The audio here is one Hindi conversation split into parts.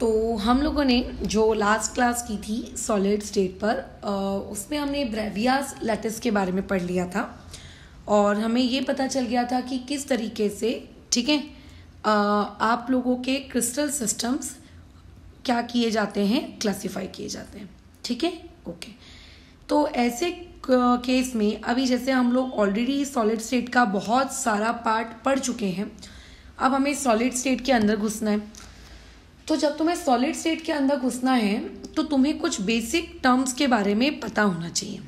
तो हम लोगों ने जो लास्ट क्लास की थी सॉलिड स्टेट पर उसमें हमने ब्रेवियाज लेटिस के बारे में पढ़ लिया था और हमें ये पता चल गया था कि किस तरीके से ठीक है आप लोगों के क्रिस्टल सिस्टम्स क्या किए जाते हैं क्लासिफाई किए जाते हैं ठीक है ओके तो ऐसे केस में अभी जैसे हम लोग ऑलरेडी सॉलिड स्टेट का बहुत सारा पार्ट पढ़ चुके हैं अब हमें सॉलिड स्टेट के अंदर घुसना है तो जब तुम्हें सॉलिड स्टेट के अंदर घुसना है तो तुम्हें कुछ बेसिक टर्म्स के बारे में पता होना चाहिए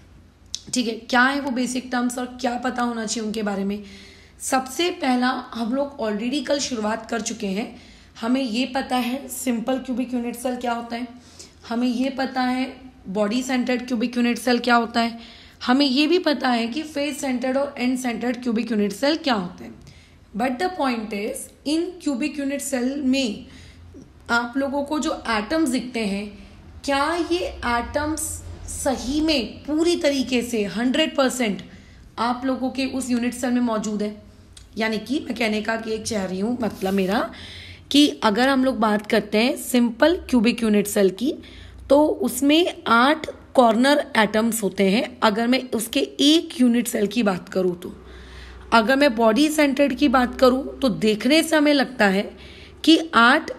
ठीक है क्या है वो बेसिक टर्म्स और क्या पता होना चाहिए उनके बारे में सबसे पहला हम लोग ऑलरेडी कल शुरुआत कर चुके हैं हमें ये पता है सिंपल क्यूबिक यूनिट सेल क्या होता है हमें ये पता है body centred cubic unit cell क्या होता है हमें ये भी पता है कि फेस सेंटर्ड और end centred cubic unit cell क्या होते हैं but the point is in cubic unit cell में आप लोगों को जो एटम्स दिखते हैं क्या ये एटम्स सही में पूरी तरीके से हंड्रेड परसेंट आप लोगों के उस यूनिट सेल में मौजूद है यानी कि मैं कहने का कि एक चाह रही हूँ मतलब मेरा कि अगर हम लोग बात करते हैं सिंपल क्यूबिक यूनिट सेल की तो उसमें आठ कॉर्नर एटम्स होते हैं अगर मैं उसके एक यूनिट सेल की बात करूँ तो अगर मैं बॉडी सेंटर्ड की बात करूँ तो देखने से हमें लगता है कि आठ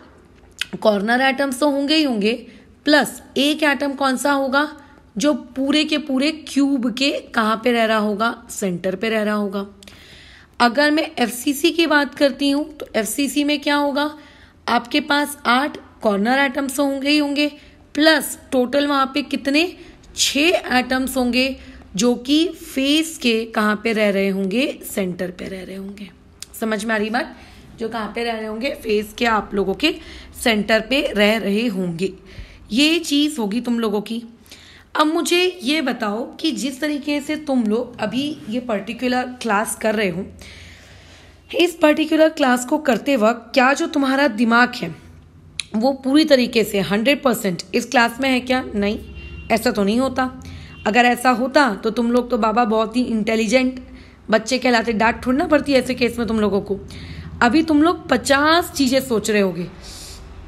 कॉर्नर एटम्स तो होंगे ही होंगे प्लस एक एटम कौन सा होगा जो पूरे के पूरे क्यूब के कहाँ पे रह रहा होगा सेंटर पे रह रहा होगा अगर मैं एफ की बात करती हूँ तो एफ में क्या होगा आपके पास आठ कॉर्नर एटम्स तो होंगे ही होंगे प्लस टोटल वहाँ पे कितने छः एटम्स होंगे जो कि फेस के कहाँ पे रह रहे होंगे सेंटर पे रह रहे होंगे समझ में आ रही बात जो कहाँ पे रह रहे होंगे फेस के आप लोगों के सेंटर पे रह रहे होंगे ये चीज़ होगी तुम लोगों की अब मुझे ये बताओ कि जिस तरीके से तुम लोग अभी ये पर्टिकुलर क्लास कर रहे हो इस पर्टिकुलर क्लास को करते वक्त क्या जो तुम्हारा दिमाग है वो पूरी तरीके से हंड्रेड परसेंट इस क्लास में है क्या नहीं ऐसा तो नहीं होता अगर ऐसा होता तो तुम लोग तो बाबा बहुत ही इंटेलिजेंट बच्चे कहलाते डांट ठोड़ना पड़ती ऐसे केस में तुम लोगों को अभी तुम लोग पचास चीज़ें सोच रहे होगे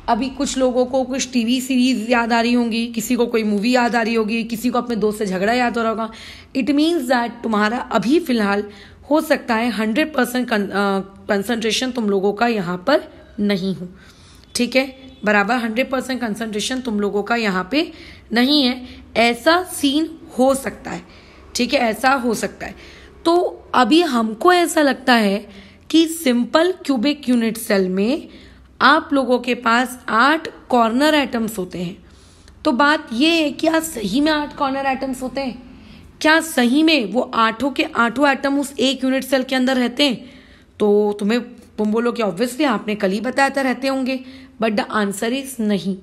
अभी कुछ लोगों को कुछ टीवी सीरीज याद आ रही होंगी किसी को कोई मूवी याद आ रही होगी किसी को अपने दोस्त से झगड़ा याद हो रहा होगा इट मीन्स दैट तुम्हारा अभी फिलहाल हो सकता है हंड्रेड परसेंट कंसनट्रेशन तुम लोगों का यहाँ पर नहीं हो ठीक है बराबर हंड्रेड परसेंट कंसनट्रेशन तुम लोगों का यहाँ पे नहीं है ऐसा सीन हो सकता है ठीक है ऐसा हो सकता है तो अभी हमको ऐसा लगता है कि सिंपल क्यूबिक यूनिट सेल में आप लोगों के पास आठ कॉर्नर एटम्स होते हैं तो बात यह है कि आज सही में आठ कॉर्नर एटम्स होते हैं क्या सही में वो आठों के आठों एटम उस एक यूनिट सेल के अंदर रहते हैं तो तुम्हें तुम बोलो कि ऑब्वियसली आपने कल ही बताया था रहते होंगे बट द आंसर इज नहीं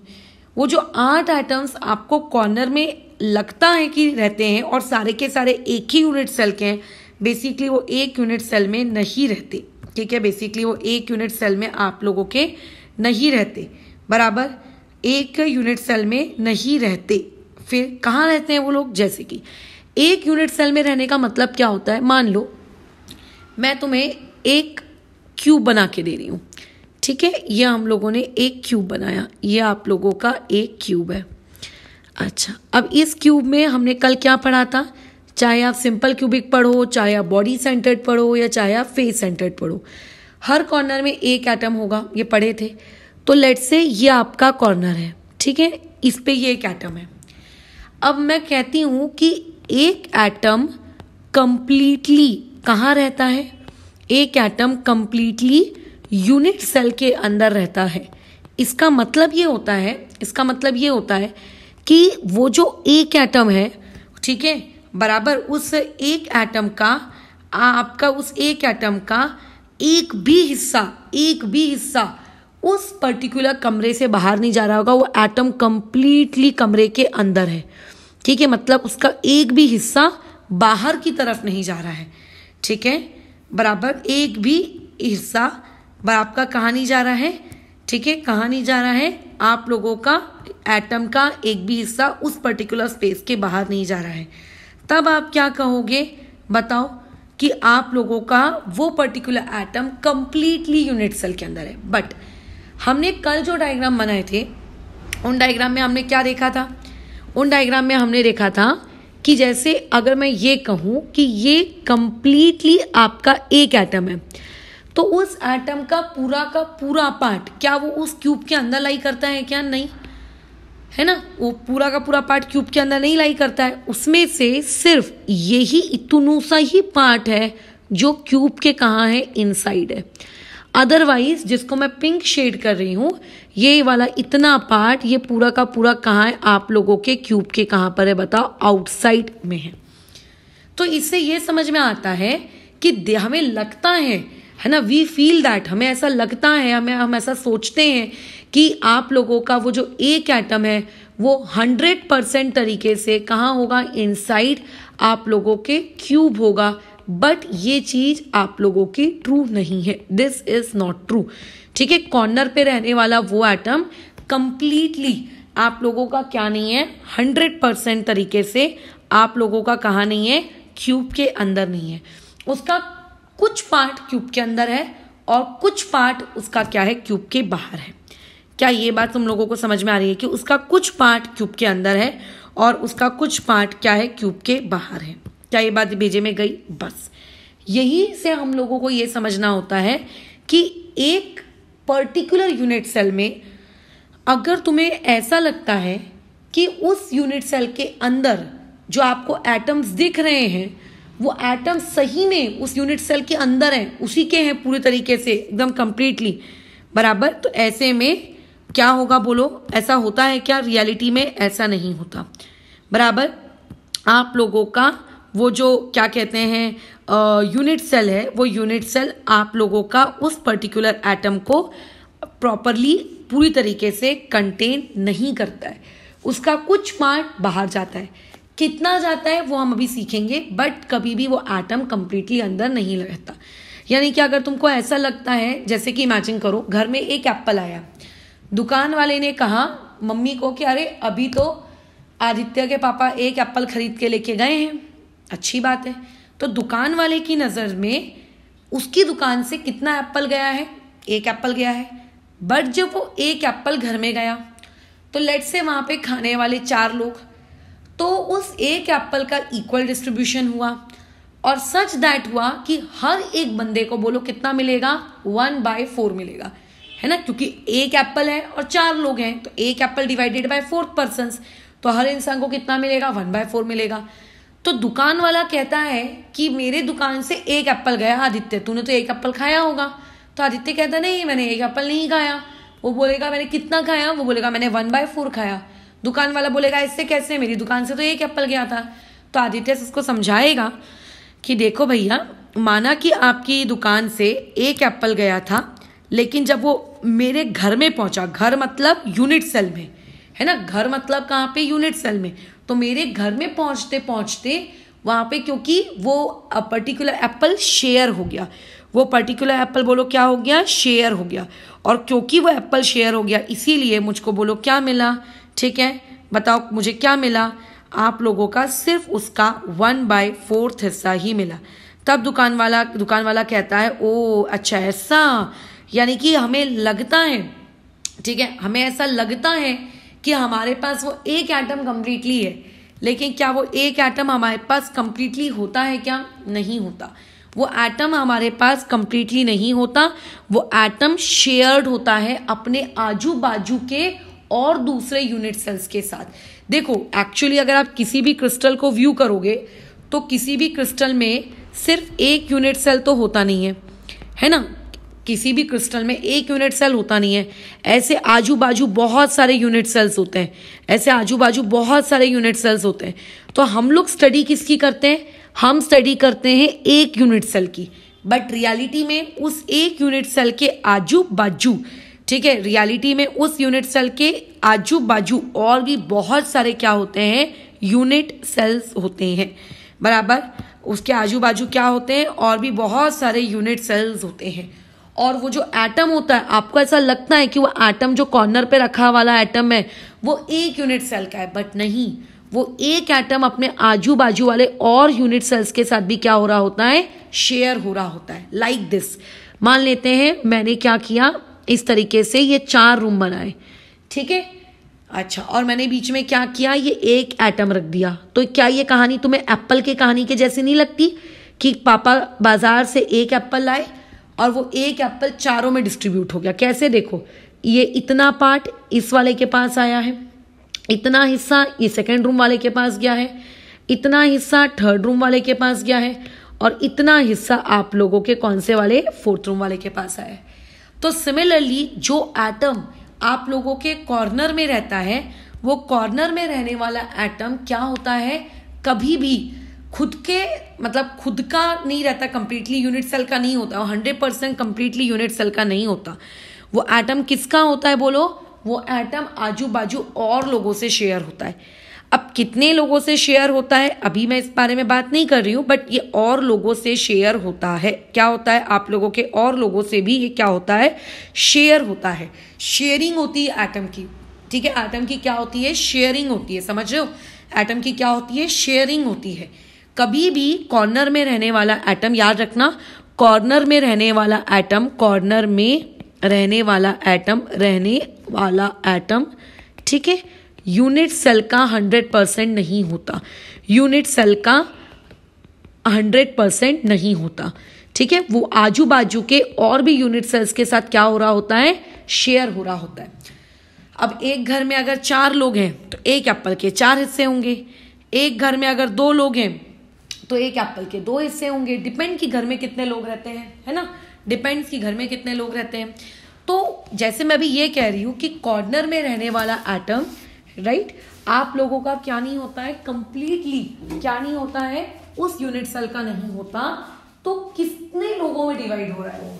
वो जो आठ एटम्स आपको कॉर्नर में लगता है कि रहते हैं और सारे के सारे एक ही यूनिट सेल के हैं बेसिकली वो एक यूनिट सेल में नहीं रहते ठीक है बेसिकली वो एक यूनिट सेल में आप लोगों के नहीं रहते बराबर एक यूनिट सेल में नहीं रहते फिर कहाँ रहते हैं वो लोग जैसे कि एक यूनिट सेल में रहने का मतलब क्या होता है मान लो मैं तुम्हें एक क्यूब बना के दे रही हूँ ठीक है ये हम लोगों ने एक क्यूब बनाया ये आप लोगों का एक क्यूब है अच्छा अब इस क्यूब में हमने कल क्या पढ़ा था चाहे आप सिंपल क्यूबिक पढ़ो चाहे आप बॉडी सेंटर्ड पढ़ो या चाहे आप फेस सेंटर्ड पढ़ो हर कॉर्नर में एक एटम होगा ये पढ़े थे तो लेट से ये आपका कॉर्नर है ठीक है इस पे ये एक एटम है अब मैं कहती हूँ कि एक एटम कंप्लीटली कहाँ रहता है एक एटम कंप्लीटली यूनिट सेल के अंदर रहता है इसका मतलब ये होता है इसका मतलब ये होता है कि वो जो एक एटम है ठीक है बराबर उस एक एटम का आपका उस एक एटम का एक भी हिस्सा एक भी हिस्सा उस पर्टिकुलर कमरे से बाहर नहीं जा रहा होगा वो एटम कंप्लीटली कमरे के अंदर है ठीक है मतलब उसका एक भी हिस्सा बाहर की तरफ नहीं जा रहा है ठीक है बराबर एक भी हिस्सा आपका कहाँ नहीं जा रहा है ठीक है कहाँ नहीं जा रहा है आप लोगों का एटम का एक भी हिस्सा उस पर्टिकुलर स्पेस के बाहर नहीं जा रहा है तब आप क्या कहोगे बताओ कि आप लोगों का वो particular atom completely unit cell के अंदर है बट हमने कल जो डायग्राम बनाए थे उन डायग्राम में हमने क्या देखा था उन डायग्राम में हमने देखा था कि जैसे अगर मैं ये कहूँ कि ये कंप्लीटली आपका एक एटम है तो उस एटम का पूरा का पूरा पार्ट क्या वो उस क्यूब के अंदर लाई करता है क्या नहीं है ना वो पूरा का पूरा पार्ट क्यूब के अंदर नहीं लाई करता है उसमें से सिर्फ यही इतनू सा ही पार्ट है जो क्यूब के कहाँ है इनसाइड है अदरवाइज जिसको मैं पिंक शेड कर रही हूँ ये वाला इतना पार्ट ये पूरा का पूरा कहाँ है आप लोगों के क्यूब के कहाँ पर है बताओ आउटसाइड में है तो इससे ये समझ में आता है कि हमें लगता है है ना वी फील दैट हमें ऐसा लगता है हमें हम ऐसा सोचते हैं कि आप लोगों का वो जो एक एटम है वो हंड्रेड परसेंट तरीके से कहाँ होगा इनसाइड आप लोगों के क्यूब होगा बट ये चीज आप लोगों की ट्रू नहीं है दिस इज नॉट ट्रू ठीक है कॉर्नर पे रहने वाला वो एटम कंप्लीटली आप लोगों का क्या नहीं है हंड्रेड परसेंट तरीके से आप लोगों का कहा नहीं है क्यूब के अंदर नहीं है उसका कुछ पार्ट क्यूब के अंदर है और कुछ पार्ट उसका क्या है क्यूब के बाहर है क्या ये बात तुम लोगों को समझ में आ रही है कि उसका कुछ पार्ट क्यूब के अंदर है और उसका कुछ पार्ट क्या है क्यूब के बाहर है क्या ये बात भेजे में गई बस यही से हम लोगों को ये समझना होता है कि एक पर्टिकुलर यूनिट सेल में अगर तुम्हें ऐसा लगता है कि उस यूनिट सेल के अंदर जो आपको एटम्स दिख रहे हैं वो एटम्स सही में उस यूनिट सेल के अंदर हैं उसी के हैं पूरे तरीके से एकदम कम्प्लीटली बराबर तो ऐसे में क्या होगा बोलो ऐसा होता है क्या रियलिटी में ऐसा नहीं होता बराबर आप लोगों का वो जो क्या कहते हैं यूनिट सेल है वो यूनिट सेल आप लोगों का उस पर्टिकुलर एटम को प्रॉपरली पूरी तरीके से कंटेन नहीं करता है उसका कुछ पार्ट बाहर जाता है कितना जाता है वो हम अभी सीखेंगे बट कभी भी वो एटम कम्प्लीटली अंदर नहीं रहता यानी कि अगर तुमको ऐसा लगता है जैसे कि इमेजिन करो घर में एक एप्पल आया दुकान वाले ने कहा मम्मी को कि अरे अभी तो आदित्य के पापा एक एप्पल खरीद के लेके गए हैं अच्छी बात है तो दुकान वाले की नज़र में उसकी दुकान से कितना एप्पल गया है एक एप्पल गया है बट जब वो एक एप्पल घर में गया तो लेट से वहाँ पे खाने वाले चार लोग तो उस एक एप्पल का इक्वल डिस्ट्रीब्यूशन हुआ और सच दैट हुआ कि हर एक बंदे को बोलो कितना मिलेगा वन बाय फोर मिलेगा है ना क्योंकि एक एप्पल है और चार लोग हैं तो एक apple divided by four person तो हर इंसान को कितना मिलेगा वन बाय फोर मिलेगा तो दुकान वाला कहता है कि मेरे दुकान से एक एप्पल गया आदित्य तूने तो एक एप्पल खाया होगा तो आदित्य कहता नहीं मैंने एक एप्पल नहीं खाया वो बोलेगा मैंने कितना खाया वो बोलेगा मैंने वन बाय फोर खाया दुकान वाला बोलेगा इससे कैसे मेरी दुकान से तो एक एप्पल गया था तो आदित्य उसको समझाएगा कि देखो भैया माना कि आपकी दुकान से एक एप्पल गया था लेकिन जब वो मेरे घर में पहुंचा घर मतलब यूनिट सेल में है ना घर मतलब कहाँ पे यूनिट सेल में तो मेरे घर में पहुंचते पहुंचते वहाँ पे क्योंकि वो पर्टिकुलर एप्पल शेयर हो गया वो पर्टिकुलर एप्पल बोलो क्या हो गया शेयर हो गया और क्योंकि वो एप्पल शेयर हो गया इसीलिए मुझको बोलो क्या मिला ठीक है बताओ मुझे क्या मिला आप लोगों का सिर्फ उसका वन बाय फोर्थ हिस्सा ही मिला तब दुकान वाला दुकान वाला कहता है ओ अच्छा ऐसा यानी कि हमें लगता है ठीक है हमें ऐसा लगता है कि हमारे पास वो एक एटम कम्प्लीटली है लेकिन क्या वो एक एटम हमारे पास कम्प्लीटली होता है क्या नहीं होता वो एटम हमारे पास कम्प्लीटली नहीं होता वो एटम शेयर्ड होता है अपने आजू बाजू के और दूसरे यूनिट सेल्स के साथ देखो एक्चुअली अगर आप किसी भी क्रिस्टल को व्यू करोगे तो किसी भी क्रिस्टल में सिर्फ एक यूनिट सेल तो होता नहीं है है ना किसी भी क्रिस्टल में एक यूनिट सेल होता नहीं है ऐसे आजू बाजू बहुत सारे यूनिट सेल्स होते हैं ऐसे आजू बाजू बहुत सारे यूनिट सेल्स होते हैं तो हम लोग स्टडी किसकी करते हैं हम स्टडी करते हैं एक यूनिट सेल की बट रियलिटी में उस एक यूनिट सेल के आजू बाजू ठीक है रियलिटी में उस यूनिट सेल के आजू बाजू और भी बहुत सारे क्या होते हैं यूनिट सेल्स होते हैं बराबर उसके आजू बाजू क्या होते हैं और भी बहुत सारे यूनिट सेल्स होते हैं और वो जो एटम होता है आपको ऐसा लगता है कि वो एटम जो कॉर्नर पे रखा वाला एटम है वो एक यूनिट सेल का है बट नहीं वो एक एटम अपने आजू बाजू वाले और यूनिट सेल्स के साथ भी क्या हो रहा होता है शेयर हो रहा होता है लाइक like दिस मान लेते हैं मैंने क्या किया इस तरीके से ये चार रूम बनाए ठीक है अच्छा और मैंने बीच में क्या किया ये एक एटम रख दिया तो क्या ये कहानी तुम्हें एप्पल के कहानी के जैसी नहीं लगती कि पापा बाजार से एक एप्पल लाए और वो एक एप्पल चारों में डिस्ट्रीब्यूट हो गया कैसे देखो ये इतना पार्ट इस वाले के पास आया है इतना हिस्सा ये सेकेंड रूम वाले के पास गया है इतना हिस्सा थर्ड रूम वाले के पास गया है और इतना हिस्सा आप लोगों के कौन से वाले फोर्थ रूम वाले के पास आया है तो सिमिलरली जो एटम आप लोगों के कॉर्नर में रहता है वो कॉर्नर में रहने वाला एटम क्या होता है कभी भी खुद के मतलब खुद का नहीं रहता कम्प्लीटली यूनिट सेल का नहीं होता hundred percent completely unit cell का नहीं होता वो एटम किसका होता है बोलो वो एटम आजू बाजू और लोगों से शेयर होता है अब कितने लोगों से शेयर होता है अभी मैं इस बारे में बात नहीं कर रही हूँ बट ये और लोगों से शेयर होता है क्या होता है आप लोगों के और लोगों से भी ये क्या होता है शेयर होता है शेयरिंग होती है एटम की ठीक है एटम की क्या होती है शेयरिंग होती है समझ रहे हो एटम की क्या होती है शेयरिंग होती है कभी भी कॉर्नर में रहने वाला एटम याद रखना कॉर्नर में रहने वाला एटम कॉर्नर में रहने वाला एटम रहने वाला एटम ठीक है यूनिट सेल का हंड्रेड परसेंट नहीं होता यूनिट सेल का हंड्रेड परसेंट नहीं होता ठीक है वो आजू बाजू के और भी यूनिट सेल्स के साथ क्या हो रहा होता है शेयर हो रहा होता है अब एक घर में अगर चार लोग हैं तो एक एप्पल के चार हिस्से होंगे एक घर में अगर दो लोग हैं तो एक एप्पल के दो हिस्से होंगे डिपेंड कि घर में कितने लोग रहते हैं है ना डिपेंड्स कि घर में कितने लोग रहते हैं तो जैसे मैं अभी ये कह रही हूँ कि कॉर्नर में रहने वाला एटम राइट आप लोगों का क्या नहीं होता है कंप्लीटली क्या नहीं होता है उस यूनिट सेल का नहीं होता तो कितने लोगों में डिवाइड हो रहा है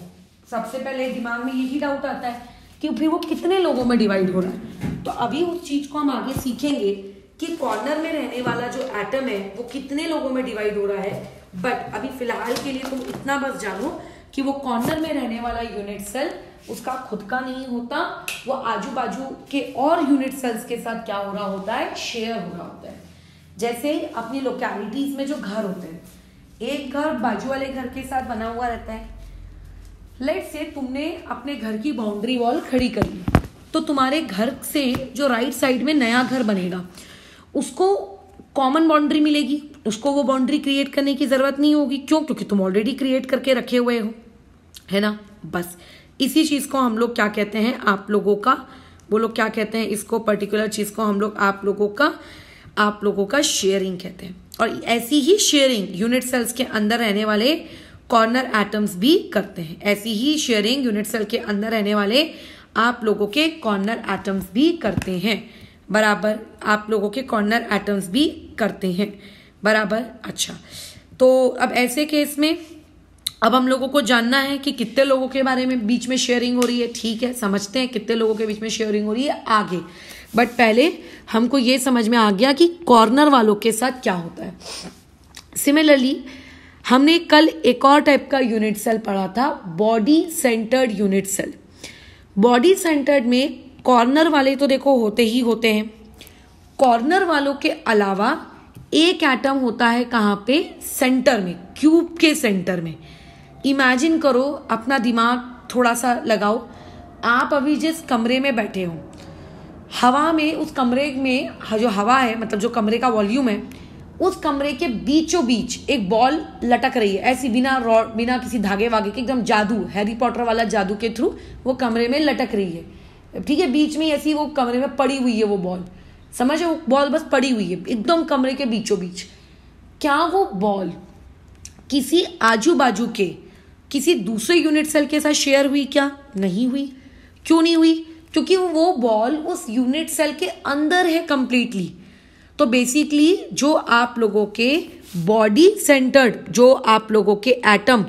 सबसे पहले दिमाग में यही डाउट आता है कि फिर वो कितने लोगों में डिवाइड हो रहा है तो अभी उस चीज को हम आगे सीखेंगे कि कॉर्नर में रहने वाला जो एटम है वो कितने लोगों में डिवाइड हो रहा है बट अभी फिलहाल के लिए तुम इतना बस जानो कि वो कॉर्नर में रहने वाला यूनिट सेल उसका खुद का नहीं होता वो आजू बाजू के और यूनिट सेल्स के साथ क्या हो रहा होता है शेयर हो रहा होता है जैसे अपनी लोकेलिटीज में जो घर होते हैं एक घर बाजू वाले घर के साथ बना हुआ रहता है लेट से तुमने अपने घर की बाउंड्री वॉल खड़ी कर ली तो तुम्हारे घर से जो राइट साइड में नया घर बनेगा उसको कॉमन बाउंड्री मिलेगी उसको वो बाउंड्री क्रिएट करने की ज़रूरत नहीं होगी क्यों क्योंकि तुम ऑलरेडी क्रिएट करके रखे हुए हो है ना बस इसी चीज़ को हम लोग क्या कहते हैं आप लोगों का वो लोग क्या कहते हैं इसको पर्टिकुलर चीज़ को हम लोग आप लोगों का आप लोगों का शेयरिंग कहते हैं और ऐसी ही शेयरिंग यूनिट सेल्स के अंदर रहने वाले कॉर्नर एटम्स भी करते हैं ऐसी ही शेयरिंग यूनिट सेल के अंदर रहने वाले आप लोगों के कॉर्नर एटम्स भी करते हैं बराबर आप लोगों के कॉर्नर एटम्स भी करते हैं बराबर अच्छा तो अब ऐसे केस में अब हम लोगों को जानना है कि कितने लोगों के बारे में बीच में शेयरिंग हो रही है ठीक है समझते हैं कितने लोगों के बीच में शेयरिंग हो रही है आगे बट पहले हमको ये समझ में आ गया कि कॉर्नर वालों के साथ क्या होता है सिमिलरली हमने कल एक और टाइप का यूनिट सेल पढ़ा था body centred unit cell body centred में कॉर्नर वाले तो देखो होते ही होते हैं कॉर्नर वालों के अलावा एक एटम होता है कहाँ पे सेंटर में क्यूब के सेंटर में इमेजिन करो अपना दिमाग थोड़ा सा लगाओ आप अभी जिस कमरे में बैठे हो हवा में उस कमरे में जो हवा है मतलब जो कमरे का वॉल्यूम है उस कमरे के बीचों बीच एक बॉल लटक रही है ऐसी बिना रॉड बिना किसी धागे वागे के एकदम जादू हैरी पॉटर वाला जादू के थ्रू वो कमरे में लटक रही है ठीक है बीच में ऐसी वो कमरे में पड़ी हुई है वो बॉल समझ वो बॉल बस पड़ी हुई है एकदम कमरे के बीचों बीच क्या वो बॉल किसी आजू बाजू के किसी दूसरे यूनिट सेल के साथ शेयर हुई क्या नहीं हुई क्यों नहीं हुई क्योंकि वो बॉल उस यूनिट सेल के अंदर है कंप्लीटली तो बेसिकली जो आप लोगों के बॉडी सेंटर्ड जो आप लोगों के एटम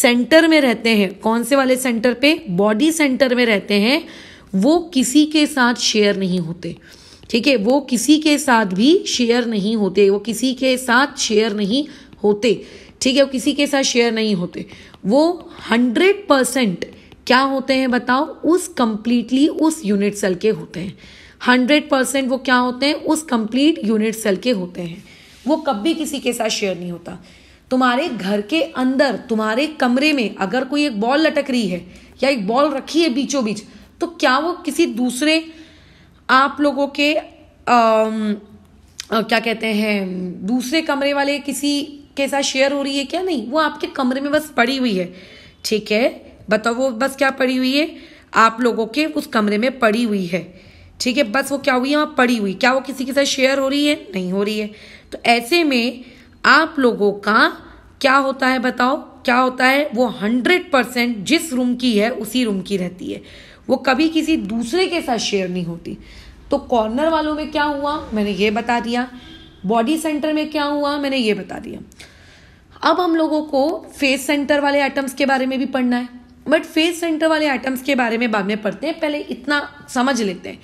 सेंटर में रहते हैं कौन से वाले सेंटर पे बॉडी सेंटर में रहते हैं वो किसी के साथ शेयर नहीं होते ठीक है वो किसी के साथ भी शेयर नहीं होते वो किसी के साथ शेयर नहीं होते ठीक है वो किसी के साथ शेयर नहीं होते वो हंड्रेड परसेंट क्या होते हैं बताओ उस कंप्लीटली उस यूनिट सेल के होते हैं हंड्रेड परसेंट वो क्या होते हैं उस कंप्लीट यूनिट सेल के होते हैं वो कभी किसी के साथ शेयर नहीं होता तुम्हारे घर के अंदर तुम्हारे कमरे में अगर कोई एक बॉल लटक रही है या एक बॉल रखी है बीचों बीच तो क्या वो किसी दूसरे आप लोगों के आ, क्या कहते हैं दूसरे कमरे वाले किसी के साथ शेयर हो रही है क्या नहीं वो आपके कमरे में बस पड़ी हुई है ठीक है बताओ वो बस क्या पड़ी हुई है आप लोगों के उस कमरे में पड़ी हुई है ठीक है बस वो क्या हुई है वहाँ पड़ी हुई क्या वो किसी के साथ शेयर हो रही है नहीं हो रही है तो ऐसे में आप लोगों का क्या होता है बताओ क्या होता है वो हंड्रेड परसेंट जिस रूम की है उसी रूम की रहती है वो कभी किसी दूसरे के साथ शेयर नहीं होती तो कॉर्नर वालों में क्या हुआ मैंने ये बता दिया बॉडी सेंटर में क्या हुआ मैंने ये बता दिया अब हम लोगों को फेस सेंटर वाले आइटम्स के बारे में भी पढ़ना है बट फेस सेंटर वाले आइटम्स के बारे में बाद में पढ़ते हैं पहले इतना समझ लेते हैं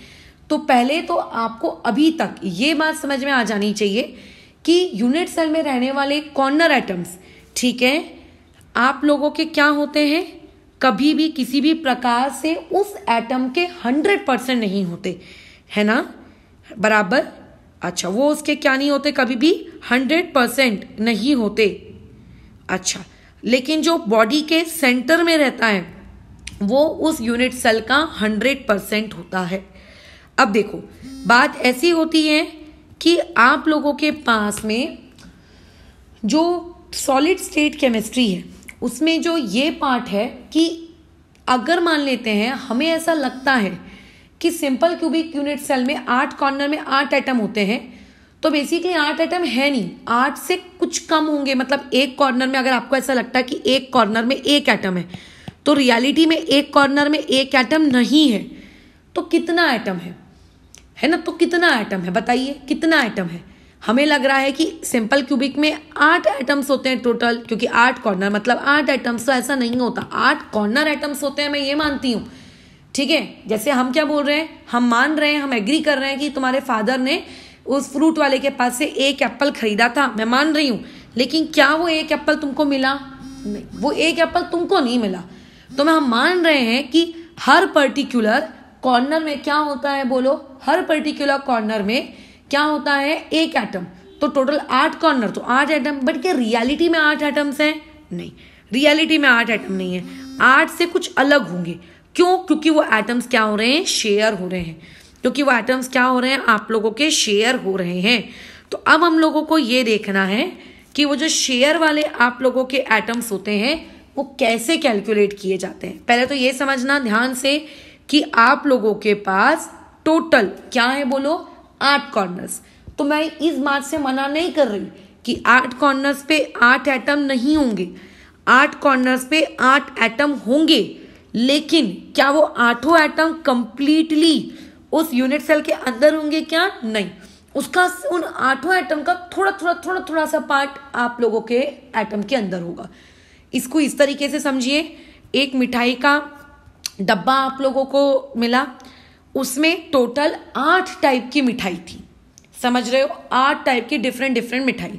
तो पहले तो आपको अभी तक ये बात समझ में आ जानी चाहिए कि यूनिट सेल में रहने वाले कॉर्नर आइटम्स ठीक है आप लोगों के क्या होते हैं कभी भी किसी भी प्रकार से उस एटम के हंड्रेड परसेंट नहीं होते है ना बराबर अच्छा वो उसके क्या नहीं होते कभी भी हंड्रेड परसेंट नहीं होते अच्छा लेकिन जो बॉडी के सेंटर में रहता है वो उस यूनिट सेल का हंड्रेड परसेंट होता है अब देखो बात ऐसी होती है कि आप लोगों के पास में जो सॉलिड स्टेट केमिस्ट्री है उसमें जो ये पार्ट है कि अगर मान लेते हैं हमें ऐसा लगता है कि सिंपल क्यूबिक यूनिट सेल में आठ कॉर्नर में आठ एटम होते हैं तो बेसिकली आठ एटम है नहीं आठ से कुछ कम होंगे मतलब एक कॉर्नर में अगर आपको ऐसा लगता है कि एक कॉर्नर में एक एटम है तो रियलिटी में एक कॉर्नर में एक एटम नहीं है तो कितना एटम है है ना तो कितना एटम है बताइए कितना एटम है हमें लग रहा है कि सिंपल क्यूबिक में आठ एटम्स होते हैं टोटल क्योंकि आठ कॉर्नर मतलब आठ एटम्स तो ऐसा नहीं होता आठ कॉर्नर एटम्स होते हैं मैं ये मानती हूँ ठीक है जैसे हम क्या बोल रहे हैं हम मान रहे हैं हम एग्री कर रहे हैं कि तुम्हारे फादर ने उस फ्रूट वाले के पास से एक एप्पल खरीदा था मैं मान रही हूँ लेकिन क्या वो एक एप्पल तुमको मिला नहीं वो एक एप्पल तुमको नहीं मिला तो मैं हम मान रहे हैं कि हर पर्टिकुलर कॉर्नर में क्या होता है बोलो हर पर्टिकुलर कॉर्नर में क्या होता है एक एटम तो टोटल आठ कॉर्नर तो आठ एटम बट क्या रियलिटी में आठ एटम्स हैं नहीं रियलिटी में आठ एटम नहीं है आठ से कुछ अलग होंगे क्यों क्योंकि वो एटम्स क्या हो रहे हैं शेयर हो रहे हैं क्योंकि वो एटम्स क्या हो रहे हैं आप लोगों के शेयर हो रहे हैं तो अब हम लोगों को ये देखना है कि वो जो शेयर वाले आप लोगों के एटम्स होते हैं वो कैसे कैलकुलेट किए जाते हैं पहले तो ये समझना ध्यान से कि आप लोगों के पास टोटल क्या है बोलो आठ कॉर्नर्स तो मैं इस बात से मना नहीं कर रही कि आठ कॉर्नर्स पे आठ एटम नहीं होंगे आठ कॉर्नर्स पे आठ एटम होंगे लेकिन क्या वो आठों एटम कंप्लीटली उस यूनिट सेल के अंदर होंगे क्या नहीं उसका उन आठों एटम का थोड़ा थोड़ा थोड़ा थोड़ा सा पार्ट आप लोगों के एटम के अंदर होगा इसको इस तरीके से समझिए एक मिठाई का डब्बा आप लोगों को मिला उसमें टोटल आठ टाइप की मिठाई थी समझ रहे हो आठ टाइप की डिफरेंट डिफरेंट मिठाई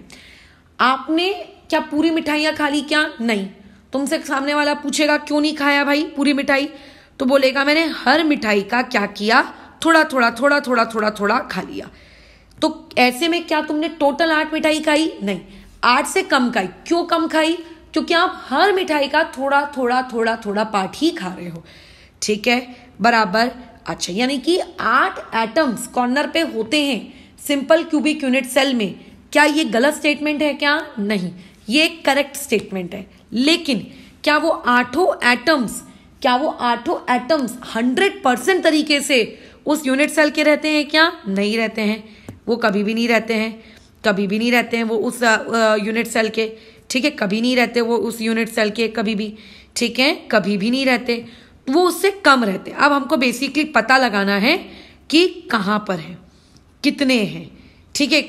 आपने क्या पूरी मिठाइयां खा ली क्या नहीं तुमसे सामने वाला पूछेगा क्यों नहीं खाया भाई पूरी मिठाई तो बोलेगा मैंने हर मिठाई का क्या किया थोड़ा थोड़ा थोड़ा थोड़ा थोड़ा थोड़ा खा लिया तो ऐसे में क्या तुमने टोटल आठ मिठाई खाई नहीं आठ से कम खाई क्यों कम खाई क्योंकि आप हर मिठाई का थोड़ा थोड़ा थोड़ा थोड़ा पार्ट ही खा रहे हो ठीक है बराबर अच्छा यानी कि आठ एटम्स कॉर्नर पे होते हैं सिंपल क्यूबिक यूनिट सेल में क्या ये गलत स्टेटमेंट है क्या नहीं ये करेक्ट स्टेटमेंट है लेकिन क्या वो आठों एटम्स क्या वो आठों एटम्स हंड्रेड परसेंट तरीके से उस यूनिट सेल के रहते हैं क्या नहीं रहते हैं वो कभी भी नहीं रहते हैं कभी भी नहीं रहते हैं वो उस यूनिट सेल के ठीक है कभी नहीं रहते वो उस यूनिट सेल के कभी भी ठीक है कभी भी नहीं रहते वो उससे कम रहते हैं अब हमको बेसिकली पता लगाना है कि कहाँ पर है कितने हैं ठीक है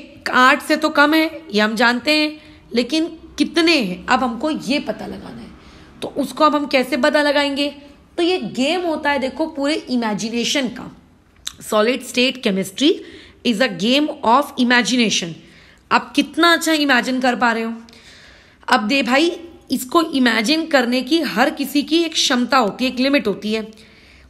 आठ से तो कम है ये हम जानते हैं लेकिन कितने हैं अब हमको ये पता लगाना है तो उसको अब हम कैसे पता लगाएंगे तो ये गेम होता है देखो पूरे इमेजिनेशन का solid state chemistry is a game of imagination आप कितना अच्छा इमेजिन कर पा रहे हो अब दे भाई इसको इमेजिन करने की हर किसी की एक क्षमता होती है एक लिमिट होती है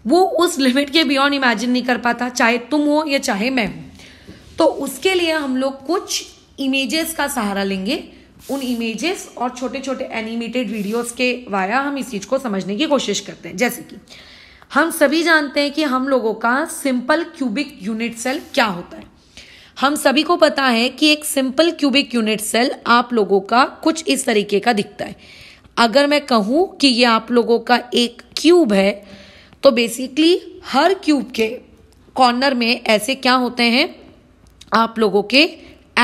वो उस लिमिट के बियॉन्ड इमेजिन नहीं कर पाता चाहे तुम हो या चाहे मैं हूं तो उसके लिए हम लोग कुछ इमेजेस का सहारा लेंगे उन इमेजेस और छोटे छोटे एनिमेटेड वीडियोस के वाया हम इस चीज़ को समझने की कोशिश करते हैं जैसे कि हम सभी जानते हैं कि हम लोगों का सिंपल क्यूबिक यूनिट सेल क्या होता है हम सभी को पता है कि एक सिंपल क्यूबिक यूनिट सेल आप लोगों का कुछ इस तरीके का दिखता है अगर मैं कहूँ कि ये आप लोगों का एक क्यूब है तो बेसिकली हर क्यूब के कॉर्नर में ऐसे क्या होते हैं आप लोगों के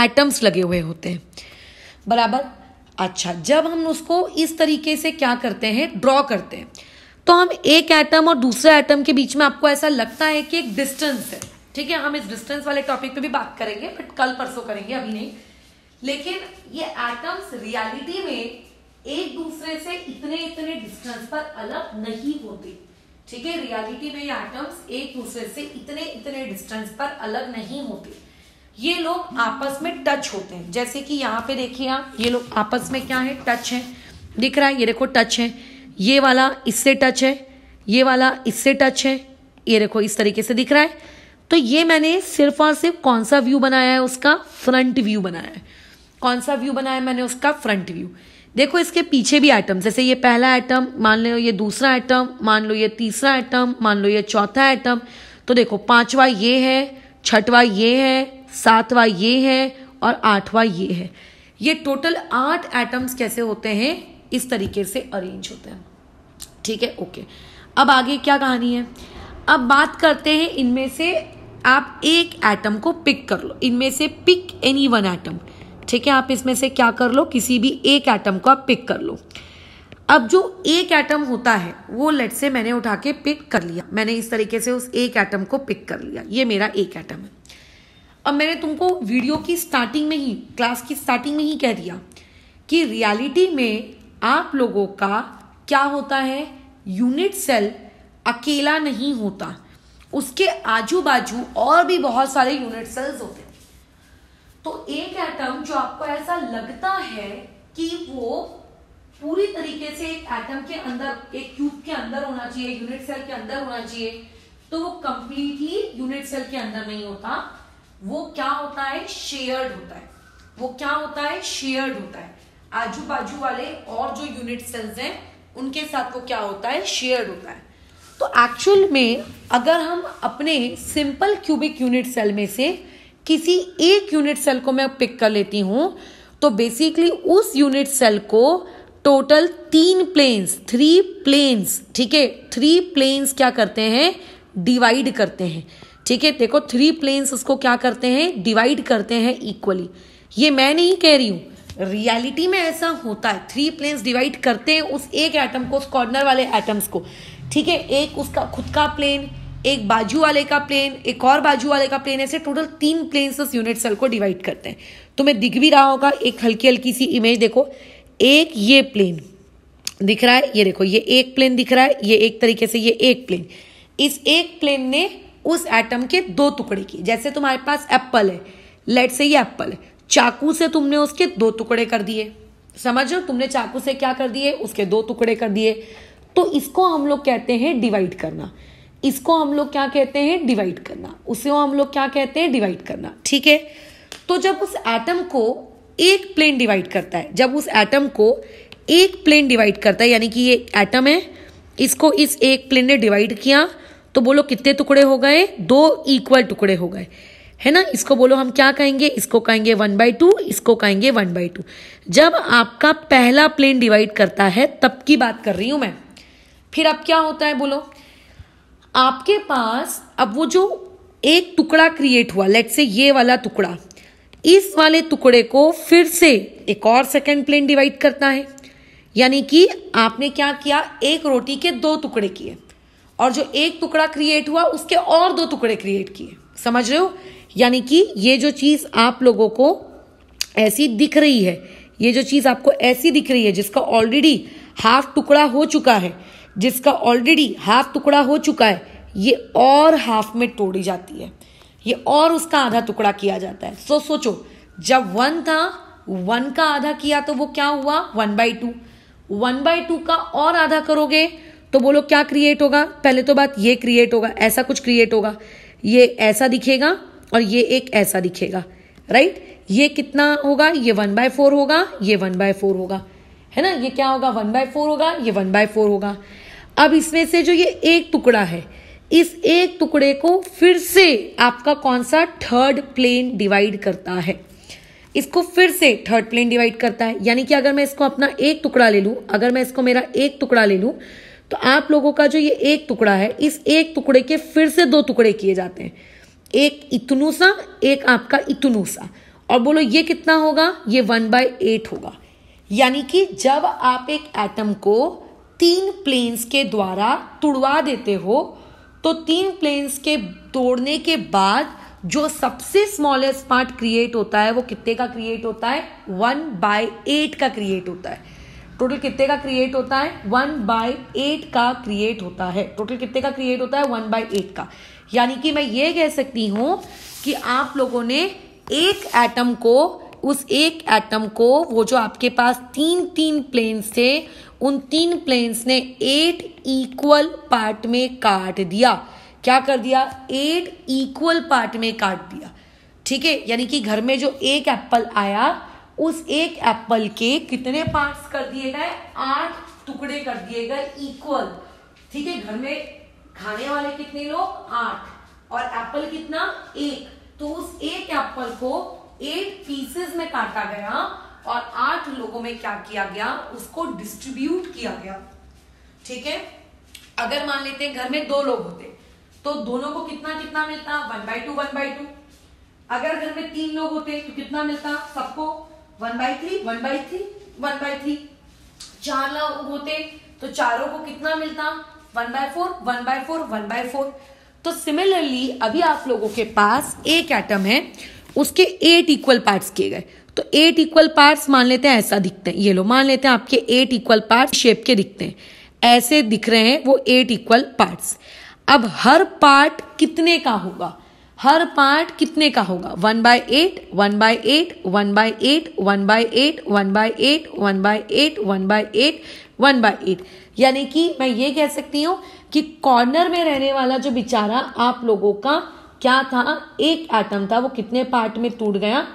एटम्स लगे हुए होते हैं बराबर अच्छा जब हम उसको इस तरीके से क्या करते हैं ड्रॉ करते हैं तो हम एक एटम और दूसरे एटम के बीच में आपको ऐसा लगता है कि एक डिस्टेंस है ठीक है हम इस डिस्टेंस वाले टॉपिक पे भी बात करेंगे बट कल परसों करेंगे अभी नहीं लेकिन ये एटम्स रियलिटी में एक दूसरे से इतने इतने डिस्टेंस पर अलग नहीं होते ठीक है रियलिटी में ये एटम्स एक दूसरे से इतने इतने डिस्टेंस पर अलग नहीं होते ये लोग आपस में टच होते हैं जैसे कि यहाँ पे देखिए आप ये लोग आपस में क्या है टच है दिख रहा है ये देखो टच है ये वाला इससे टच है ये वाला इससे टच है ये देखो इस तरीके से दिख रहा है तो ये मैंने सिर्फ और सिर्फ कौन सा व्यू बनाया है उसका फ्रंट व्यू बनाया है कौन सा व्यू बनाया है मैंने उसका फ्रंट व्यू देखो इसके पीछे भी आइटम्स जैसे ये पहला आइटम मान लो ये दूसरा आइटम मान लो ये तीसरा आइटम मान लो ये चौथा आइटम तो देखो पांचवा ये है छठवा ये है सातवा ये है और आठवा ये है ये टोटल आठ आइटम्स कैसे होते हैं इस तरीके से अरेंज होते हैं ठीक है ओके अब आगे क्या कहानी है अब बात करते हैं इनमें से आप एक एटम को पिक कर लो इनमें से पिक एनी वन एटम ठीक है आप इसमें से क्या कर लो किसी भी एक एटम को आप पिक कर लो अब जो एक एटम होता है वो लेट से मैंने उठा के पिक कर लिया मैंने इस तरीके से उस एक एटम को पिक कर लिया ये मेरा एक एटम है अब मैंने तुमको वीडियो की स्टार्टिंग में ही क्लास की स्टार्टिंग में ही कह दिया कि रियलिटी में आप लोगों का क्या होता है यूनिट सेल अकेला नहीं होता उसके आजू बाजू और भी बहुत सारे यूनिट सेल्स होते हैं तो एक एटम जो आपको ऐसा लगता है कि वो पूरी तरीके से एक एटम के अंदर एक क्यूब के अंदर होना चाहिए यूनिट सेल के अंदर होना चाहिए तो वो कंप्लीटली यूनिट सेल के अंदर नहीं होता वो क्या होता है शेयर्ड होता है वो क्या होता है शेयर्ड होता है आजू बाजू वाले और जो यूनिट सेल्स हैं उनके साथ वो क्या होता है शेयर्ड होता है तो एक्चुअल में अगर हम अपने सिंपल क्यूबिक यूनिट सेल में से किसी एक यूनिट सेल को मैं पिक कर लेती हूँ तो बेसिकली उस यूनिट सेल को टोटल तीन प्लेन्स थ्री प्लेन्स ठीक है थ्री प्लेन्स क्या करते हैं डिवाइड करते हैं ठीक है देखो थ्री प्लेन्स उसको क्या करते हैं डिवाइड करते हैं इक्वली ये मैं नहीं कह रही हूं रियलिटी में ऐसा होता है थ्री प्लेन्स डिवाइड करते हैं उस एक एटम को उस कॉर्नर वाले एटम्स को ठीक है एक उसका खुद का प्लेन एक बाजू वाले का प्लेन एक और बाजू वाले का प्लेन ऐसे टोटल तीन प्लेन्स उस यूनिट सेल को डिवाइड करते हैं तुम्हें तो दिख भी रहा होगा एक हल्की हल्की सी इमेज देखो एक ये प्लेन दिख रहा है ये देखो ये एक प्लेन दिख रहा है ये एक तरीके से ये एक प्लेन इस एक प्लेन ने उस एटम के दो टुकड़े किए जैसे तुम्हारे पास एप्पल है लेट से ये एप्पल है चाकू से तुमने उसके दो टुकड़े कर दिए समझ लो तुमने चाकू से क्या कर दिए उसके दो टुकड़े कर दिए तो इसको हम लोग कहते हैं डिवाइड करना इसको हम लोग क्या कहते हैं डिवाइड करना उसे हम लोग क्या कहते हैं डिवाइड करना ठीक है तो जब उस एटम को एक प्लेन डिवाइड करता है जब उस एटम को एक प्लेन डिवाइड करता है यानी कि ये एटम है इसको इस एक प्लेन ने डिवाइड किया तो बोलो कितने टुकड़े हो गए दो इक्वल टुकड़े हो गए है ना इसको बोलो हम क्या कहेंगे इसको कहेंगे वन बाई टू इसको कहेंगे वन बाई टू जब आपका पहला प्लेन डिवाइड करता है तब की बात कर रही हूं मैं फिर अब क्या होता है बोलो आपके पास अब वो जो एक टुकड़ा क्रिएट हुआ लेट से ये वाला टुकड़ा इस वाले टुकड़े को फिर से एक और सेकेंड प्लेन डिवाइड करता है यानी कि आपने क्या किया एक रोटी के दो टुकड़े किए और जो एक टुकड़ा क्रिएट हुआ उसके और दो टुकड़े क्रिएट किए समझ रहे हो यानी कि ये जो चीज़ आप लोगों को ऐसी दिख रही है ये जो चीज़ आपको ऐसी दिख रही है जिसका ऑलरेडी हाफ टुकड़ा हो चुका है जिसका ऑलरेडी हाफ टुकड़ा हो चुका है ये और हाफ में तोड़ी जाती है ये और उसका आधा टुकड़ा किया जाता है सो सोचो जब वन था वन का आधा किया तो वो क्या हुआ one by two one by two का और आधा करोगे तो बोलो क्या क्रिएट होगा पहले तो बात ये क्रिएट होगा ऐसा कुछ क्रिएट होगा ये ऐसा दिखेगा और ये एक ऐसा दिखेगा राइट ये कितना होगा ये वन बाय फोर होगा ये वन बाय फोर होगा है ना ये क्या होगा वन बाय फोर होगा ये वन बाय फोर होगा अब इसमें से जो ये एक टुकड़ा है इस एक टुकड़े को फिर से आपका कौन सा थर्ड प्लेन डिवाइड करता है इसको फिर से थर्ड प्लेन डिवाइड करता है यानी कि अगर मैं इसको अपना एक टुकड़ा ले लू अगर मैं इसको मेरा एक टुकड़ा ले लूँ तो आप लोगों का जो ये एक टुकड़ा है इस एक टुकड़े के फिर से दो टुकड़े किए जाते हैं एक इतनू सा एक आपका इतनू सा और बोलो ये कितना होगा ये वन बाय एट होगा यानी कि जब आप एक एटम को तीन प्लेन्स के द्वारा तुड़वा देते हो तो तीन प्लेन्स के तोड़ने के बाद जो सबसे स्मॉलेस्ट पार्ट क्रिएट होता है वो कितने का क्रिएट होता है वन बाय एट का क्रिएट होता है टोटल कितने का क्रिएट होता है वन बाय एट का क्रिएट होता है टोटल कितने का क्रिएट होता है वन बाय एट का यानी कि मैं ये कह सकती हूँ कि आप लोगों ने एक एटम को उस एक एटम को वो जो आपके पास तीन तीन प्लेन्स थे उन तीन प्लेन्स ने एट इक्वल पार्ट में काट दिया क्या कर दिया एट इक्वल पार्ट में काट दिया ठीक है यानी कि घर में जो एक एप्पल आया उस एक एप्पल के कितने पार्ट्स कर दिए गए आठ टुकड़े कर दिए गए इक्वल ठीक है घर में खाने वाले कितने लोग आठ और एप्पल कितना एक तो उस एक एप्पल को एट पीसेस में काटा गया और आठ लोगों में क्या किया गया उसको डिस्ट्रीब्यूट किया गया ठीक है अगर मान लेते हैं घर में दो लोग होते तो दोनों को कितना कितना मिलता one by two one by two अगर घर में तीन लोग होते तो कितना मिलता सबको one by three one by three one by three चार लोग होते तो चारों को कितना मिलता one by four one by four one by four तो सिमिलरली अभी आप लोगों के पास एक एटम है उसके एट इक्वल पार्ट्स किए गए तो एट इक्वल पार्ट्स मान लेते हैं ऐसा दिखते हैं ये लो मान लेते हैं आपके एट इक्वल पार्ट शेप के दिखते हैं ऐसे दिख रहे हैं वो एट इक्वल पार्ट्स अब हर पार्ट कितने का होगा हर पार्ट कितने का होगा one by eight one by eight one by eight one by eight one by eight one by eight one by eight one by eight यानी कि मैं ये कह सकती हूँ कि कॉर्नर में रहने वाला जो बेचारा आप लोगों का क्या था हाँ, एक एटम था वो कितने पार्ट में टूट गया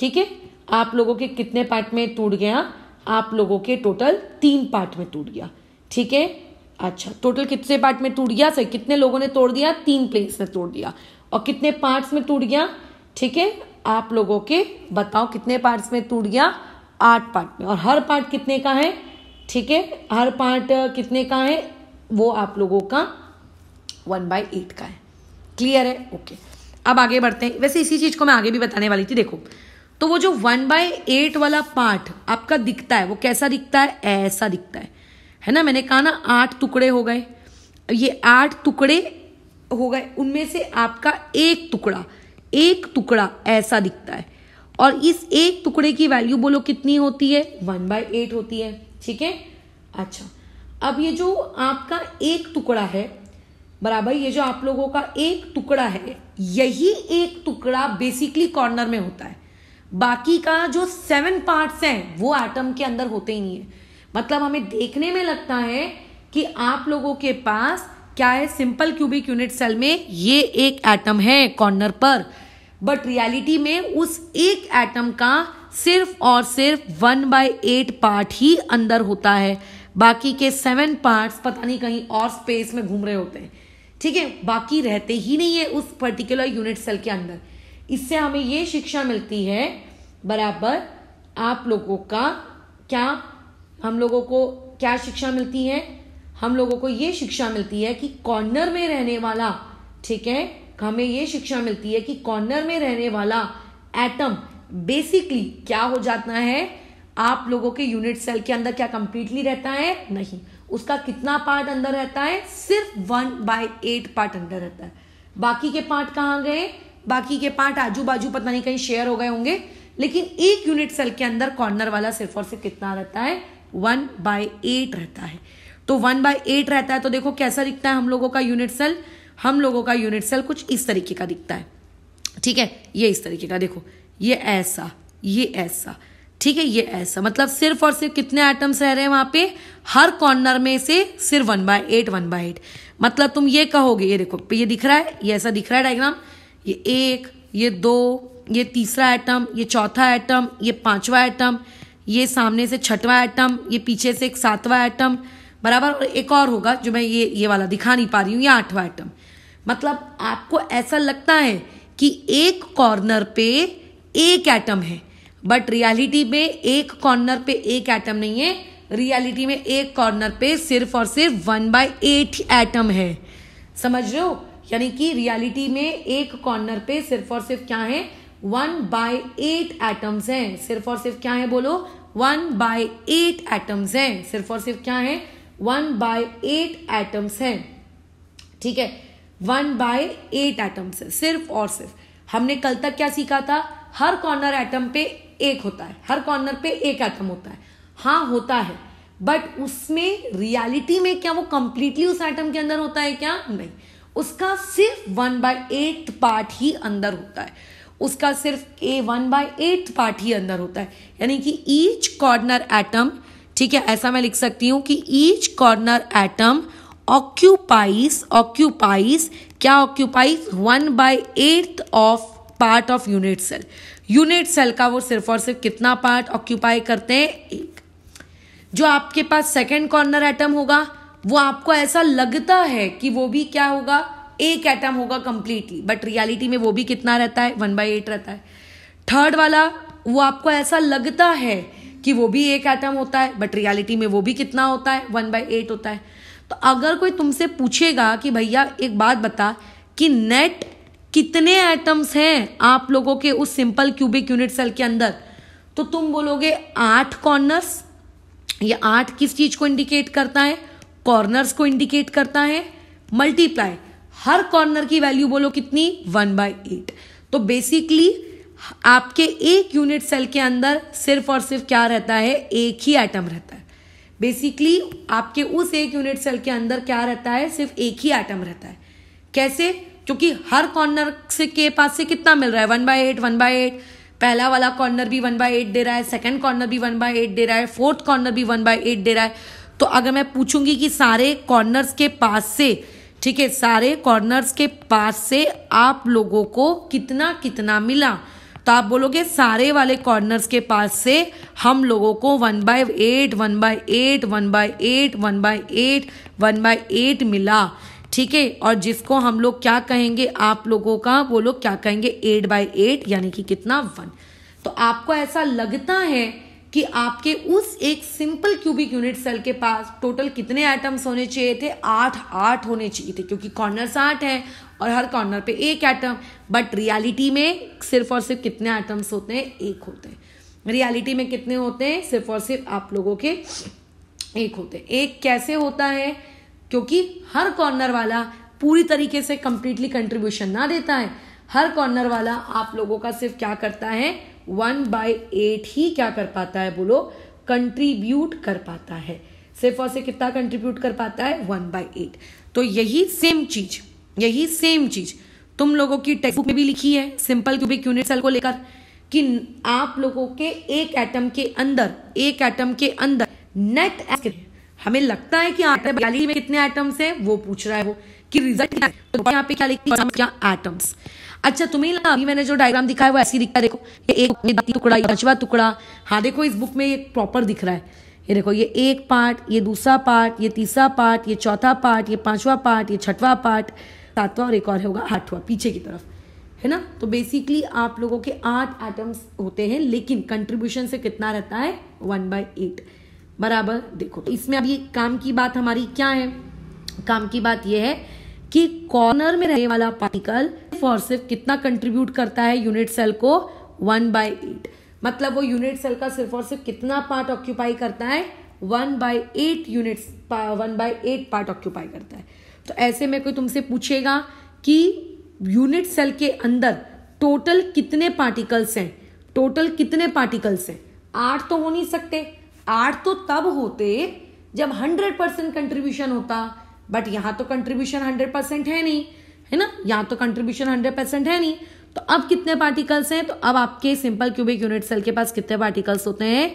ठीक है आप लोगों के कितने पार्ट में टूट गया आप लोगों के टोटल तीन पार्ट में टूट गया ठीक है अच्छा टोटल कितने पार्ट में टूट गया सर कितने लोगों ने तोड़ दिया तीन प्लेन्स में तोड़ दिया और कितने पार्ट्स में टूट गया ठीक है आप लोगों के बताओ कितने पार्ट्स में टूट गया आठ पार्ट में और हर पार्ट कितने का है ठीक है हर पार्ट कितने का है वो आप लोगों का वन बाय एट का है क्लियर है ओके अब आगे बढ़ते हैं वैसे इसी चीज को मैं आगे भी बताने वाली थी देखो तो वो जो वन बाय एट वाला पार्ट आपका दिखता है वो कैसा दिखता है ऐसा दिखता है है ना मैंने कहा ना आठ टुकड़े हो गए ये आठ टुकड़े हो गए उनमें से आपका एक टुकड़ा एक टुकड़ा ऐसा दिखता है और इस एक टुकड़े की वैल्यू बोलो कितनी होती है वन बाय एट होती है ठीक है अच्छा अब ये जो आपका एक टुकड़ा है बराबर ये जो आप लोगों का एक टुकड़ा है यही एक टुकड़ा बेसिकली कॉर्नर में होता है बाकी का जो सेवन पार्ट्स हैं वो एटम के अंदर होते ही नहीं है मतलब हमें देखने में लगता है कि आप लोगों के पास क्या है सिंपल क्यूबिक यूनिट सेल में ये एक एटम है कॉर्नर पर बट रियलिटी में उस एक एटम का सिर्फ और सिर्फ वन बाय एट पार्ट ही अंदर होता है बाकी के सेवन पार्ट्स पता नहीं कहीं और स्पेस में घूम रहे होते हैं ठीक है बाकी रहते ही नहीं है उस पर्टिकुलर यूनिट सेल के अंदर इससे हमें ये शिक्षा मिलती है बराबर आप लोगों का क्या हम लोगों को क्या शिक्षा मिलती है हम लोगों को ये शिक्षा मिलती है कि कॉर्नर में रहने वाला ठीक है हमें ये शिक्षा मिलती है कि कॉर्नर में रहने वाला एटम बेसिकली क्या हो जाता है आप लोगों के यूनिट सेल के अंदर क्या कंप्लीटली रहता है नहीं उसका कितना पार्ट अंदर रहता है सिर्फ वन बाय एट पार्ट अंदर रहता है बाकी के पार्ट कहाँ गए बाकी के पार्ट आजू बाजू पता नहीं कहीं शेयर हो गए होंगे लेकिन एक यूनिट सेल के अंदर कॉर्नर वाला सिर्फ और सिर्फ कितना रहता है वन बाय एट रहता है तो वन बाय एट रहता है तो देखो कैसा दिखता है हम लोगों का यूनिट सेल हम लोगों का यूनिट सेल कुछ इस तरीके का दिखता है ठीक है ये इस तरीके का देखो ये ऐसा ये ऐसा ठीक है ये ऐसा मतलब सिर्फ और सिर्फ कितने आइटम्स रह रहे हैं वहाँ पे हर कॉर्नर में से सिर्फ one by eight one by eight मतलब तुम ये कहोगे ये देखो ये दिख रहा है ये ऐसा दिख रहा है डायग्राम ये एक ये दो ये तीसरा आइटम ये चौथा आइटम ये पांचवा आइटम ये सामने से छठवा आइटम ये पीछे से एक सातवा आइटम बराबर और एक और होगा जो मैं ये ये वाला दिखा नहीं पा रही हूँ ये आठवा आइटम मतलब आपको ऐसा लगता है कि एक कॉर्नर पे एक आइटम है बट रियलिटी में एक कॉर्नर पे एक एटम नहीं है रियलिटी में एक कॉर्नर पे सिर्फ और सिर्फ वन बाय एट एटम है समझ रहे हो यानी कि रियलिटी में एक कॉर्नर पे सिर्फ और सिर्फ क्या है वन बाय एट एटम्स हैं सिर्फ और सिर्फ क्या है बोलो वन बाय एट एटम्स हैं सिर्फ और सिर्फ क्या है वन बाय एट एटम्स हैं ठीक है वन बाय एट एटम्स है सिर्फ और सिर्फ हमने कल तक क्या सीखा था हर कॉर्नर एटम पे एक होता है हर कॉर्नर पे एक एटम होता है हाँ होता है बट उसमें रियलिटी में क्या वो कंप्लीटली उस एटम के अंदर होता है क्या नहीं उसका सिर्फ वन बाय एट पार्ट ही अंदर होता है उसका सिर्फ a one by eight part ही अंदर होता है यानी कि ईच कॉर्नर एटम ठीक है ऐसा मैं लिख सकती हूँ कि each corner atom occupies occupies क्या occupies one by eight of part of unit cell unit cell का वो सिर्फ और सिर्फ कितना पार्ट ऑक्यूपाई करते हैं एक जो आपके पास सेकेंड कॉर्नर एटम होगा वो आपको ऐसा लगता है कि वो भी क्या होगा एक एटम होगा कंप्लीटली बट रियलिटी में वो भी कितना रहता है वन बाई एट रहता है थर्ड वाला वो आपको ऐसा लगता है कि वो भी एक एटम होता है बट रियलिटी में वो भी कितना होता है वन बाई एट होता है तो अगर कोई तुमसे पूछेगा कि भैया एक बात बता कि नेट कितने एटम्स हैं आप लोगों के उस सिंपल क्यूबिक यूनिट सेल के अंदर तो तुम बोलोगे आठ कॉर्नर्स ये आठ किस चीज को इंडिकेट करता है कॉर्नर्स को इंडिकेट करता है मल्टीप्लाई हर कॉर्नर की वैल्यू बोलो कितनी वन बाई एट तो बेसिकली आपके एक यूनिट सेल के अंदर सिर्फ और सिर्फ क्या रहता है एक ही एटम रहता है बेसिकली आपके उस एक यूनिट सेल के अंदर क्या रहता है सिर्फ एक ही एटम रहता है कैसे क्योंकि हर कॉर्नर से के पास से कितना मिल रहा है one by eight one by eight पहला वाला कॉर्नर भी वन बाय एट दे रहा है सेकंड कॉर्नर भी वन बाय एट दे रहा है फोर्थ कॉर्नर भी वन बाय एट दे रहा है तो अगर मैं पूछूंगी कि सारे कॉर्नर्स के पास से ठीक है सारे कॉर्नर्स के पास से आप लोगों को कितना कितना मिला तो आप बोलोगे सारे वाले कॉर्नर्स के पास से हम लोगों को one by eight one by eight one by eight one by eight one by eight मिला ठीक है और जिसको हम लोग क्या कहेंगे आप लोगों का वो लोग क्या कहेंगे एट बाई एट यानी कि कितना वन तो आपको ऐसा लगता है कि आपके उस एक सिंपल क्यूबिक यूनिट सेल के पास टोटल कितने आइटम्स होने चाहिए थे आठ आठ होने चाहिए थे क्योंकि कॉर्नर आठ हैं और हर कॉर्नर पे एक आइटम बट रियलिटी में सिर्फ और सिर्फ कितने आइटम्स होते हैं एक होते हैं रियलिटी में कितने होते हैं सिर्फ और सिर्फ आप लोगों के एक होते हैं एक कैसे होता है क्योंकि हर कॉर्नर वाला पूरी तरीके से कंप्लीटली कंट्रीब्यूशन ना देता है हर कॉर्नर वाला आप लोगों का सिर्फ क्या करता है वन बाय एट ही क्या कर पाता है बोलो कंट्रीब्यूट कर पाता है सिर्फ और से कितना कंट्रीब्यूट कर पाता है वन बाई एट तो यही सेम चीज यही सेम चीज तुम लोगों की टेक्स्ट बुक में भी लिखी है सिंपल क्यूबिक यूनिट सेल को लेकर कि आप लोगों के एक एटम के अंदर एक एटम के अंदर नेट हमें लगता है कि आटम बयाली में कितने एटम्स है वो पूछ रहा है वो कि रिजल्ट क्या है तो यहाँ पे क्या लिखी क्या एटम्स अच्छा तुम्हें लगा अभी मैंने जो डायग्राम दिखाया वो ऐसी दिखा देखो ये एक टुकड़ा पांचवा टुकड़ा हाँ देखो इस बुक में ये प्रॉपर दिख रहा है ये देखो ये एक पार्ट ये दूसरा पार्ट ये तीसरा पार्ट ये चौथा पार्ट ये पांचवा पार्ट ये छठवा पार्ट सातवा और एक और होगा आठवा पीछे की तरफ है ना तो बेसिकली आप लोगों के आठ आइटम्स होते हैं लेकिन कंट्रीब्यूशन से कितना रहता है वन बाय एट बराबर देखो इसमें अभी काम की बात हमारी क्या है काम की बात यह है कि कॉर्नर में रहने वाला पार्टिकल फॉर सिर्फ कितना कंट्रीब्यूट करता है यूनिट सेल को वन बाई एट मतलब वो यूनिट सेल का सिर्फ और सिर्फ कितना पार्ट ऑक्यूपाई करता है one by eight unit one by eight part occupy करता है तो ऐसे में कोई तुमसे पूछेगा कि यूनिट सेल के अंदर टोटल कितने पार्टिकल्स हैं टोटल कितने पार्टिकल्स हैं आठ तो हो नहीं सकते आठ तो तब होते जब हंड्रेड परसेंट कंट्रीब्यूशन होता बट यहां तो कंट्रीब्यूशन हंड्रेड परसेंट है नहीं है ना यहां तो कंट्रीब्यूशन हंड्रेड परसेंट है नहीं तो अब कितने पार्टिकल्स हैं तो अब आपके सिंपल क्यूबिक यूनिट सेल के पास कितने पार्टिकल्स होते हैं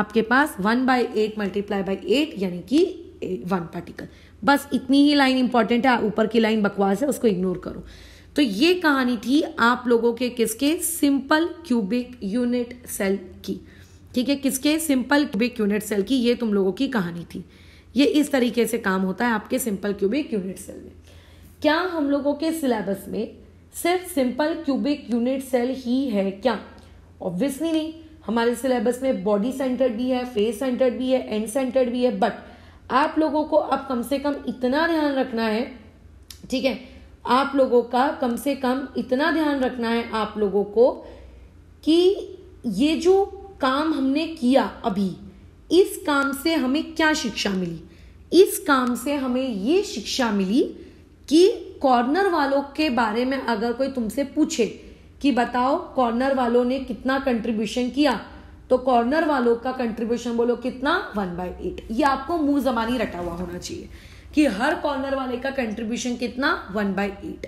आपके पास one by eight multiply by eight यानी कि वन पार्टिकल बस इतनी ही लाइन इंपॉर्टेंट है ऊपर की लाइन बकवास है उसको इग्नोर करो तो ये कहानी थी आप लोगों के किसके सिंपल क्यूबिक यूनिट सेल की ठीक है किसके सिंपल क्यूबिक यूनिट सेल की ये तुम लोगों की कहानी थी ये इस तरीके से काम होता है आपके सिंपल क्यूबिक यूनिट सेल में क्या हम लोगों के सिलेबस में सिर्फ सिंपल क्यूबिक यूनिट सेल ही है क्या ऑब्वियसली नहीं हमारे सिलेबस में बॉडी सेंटर्ड भी है फेस सेंटर्ड भी है एंड सेंटर्ड भी है बट आप लोगों को अब कम से कम इतना ध्यान रखना है ठीक है आप लोगों का कम से कम इतना ध्यान रखना है आप लोगों को कि ये जो काम हमने किया अभी इस काम से हमें क्या शिक्षा मिली इस काम से हमें ये शिक्षा मिली कि कॉर्नर वालों के बारे में अगर कोई तुमसे पूछे कि बताओ कॉर्नर वालों ने कितना कंट्रीब्यूशन किया तो कॉर्नर वालों का कंट्रीब्यूशन बोलो कितना वन बाई एट ये आपको मुंह जबानी रटा हुआ होना चाहिए कि हर कॉर्नर वाले का कंट्रीब्यूशन कितना वन बाई एट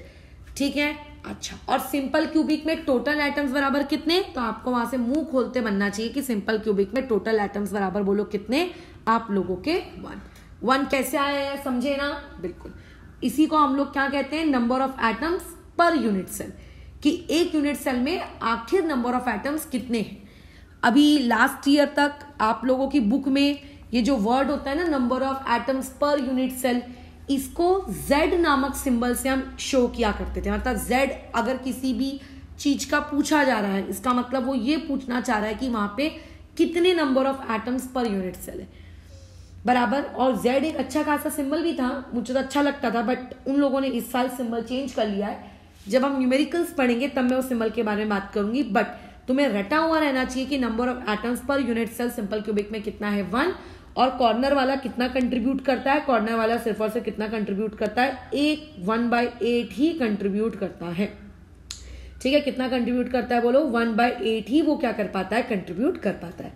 ठीक है अच्छा और सिंपल क्यूबिक में टोटल एटम्स बराबर कितने तो आपको वहां से मुंह खोलते बनना चाहिए कि सिंपल क्यूबिक में टोटल एटम्स बराबर बोलो कितने आप लोगों के वन वन कैसे आया है समझे ना बिल्कुल इसी को हम लोग क्या कहते हैं number of atoms per unit cell कि एक यूनिट सेल में आखिर नंबर ऑफ एटम्स कितने हैं अभी लास्ट ईयर तक आप लोगों की बुक में ये जो वर्ड होता है ना number of atoms per unit cell इसको z नामक सिंबल से हम शो किया करते थे मतलब z अगर किसी भी चीज का पूछा जा रहा है इसका मतलब वो ये पूछना चाह रहा है कि वहां पे कितने number of atoms per unit cell है बराबर और z एक अच्छा खासा सिंबल भी था मुझे तो अच्छा लगता था बट उन लोगों ने इस साल सिंबल चेंज कर लिया है जब हम न्यूमेरिकल्स पढ़ेंगे तब मैं उस सिंबल के बारे में बात करूंगी बट तुम्हें रटा हुआ रहना चाहिए कि number of atoms per unit cell simple cubic में कितना है वन और कॉर्नर वाला कितना कंट्रीब्यूट करता है कॉर्नर वाला सिर्फ और सिर्फ कितना कंट्रीब्यूट करता है एक वन बाय एट ही कंट्रीब्यूट करता है ठीक है कितना कंट्रीब्यूट करता है बोलो वन बाई एट ही वो क्या कर पाता है कंट्रीब्यूट कर पाता है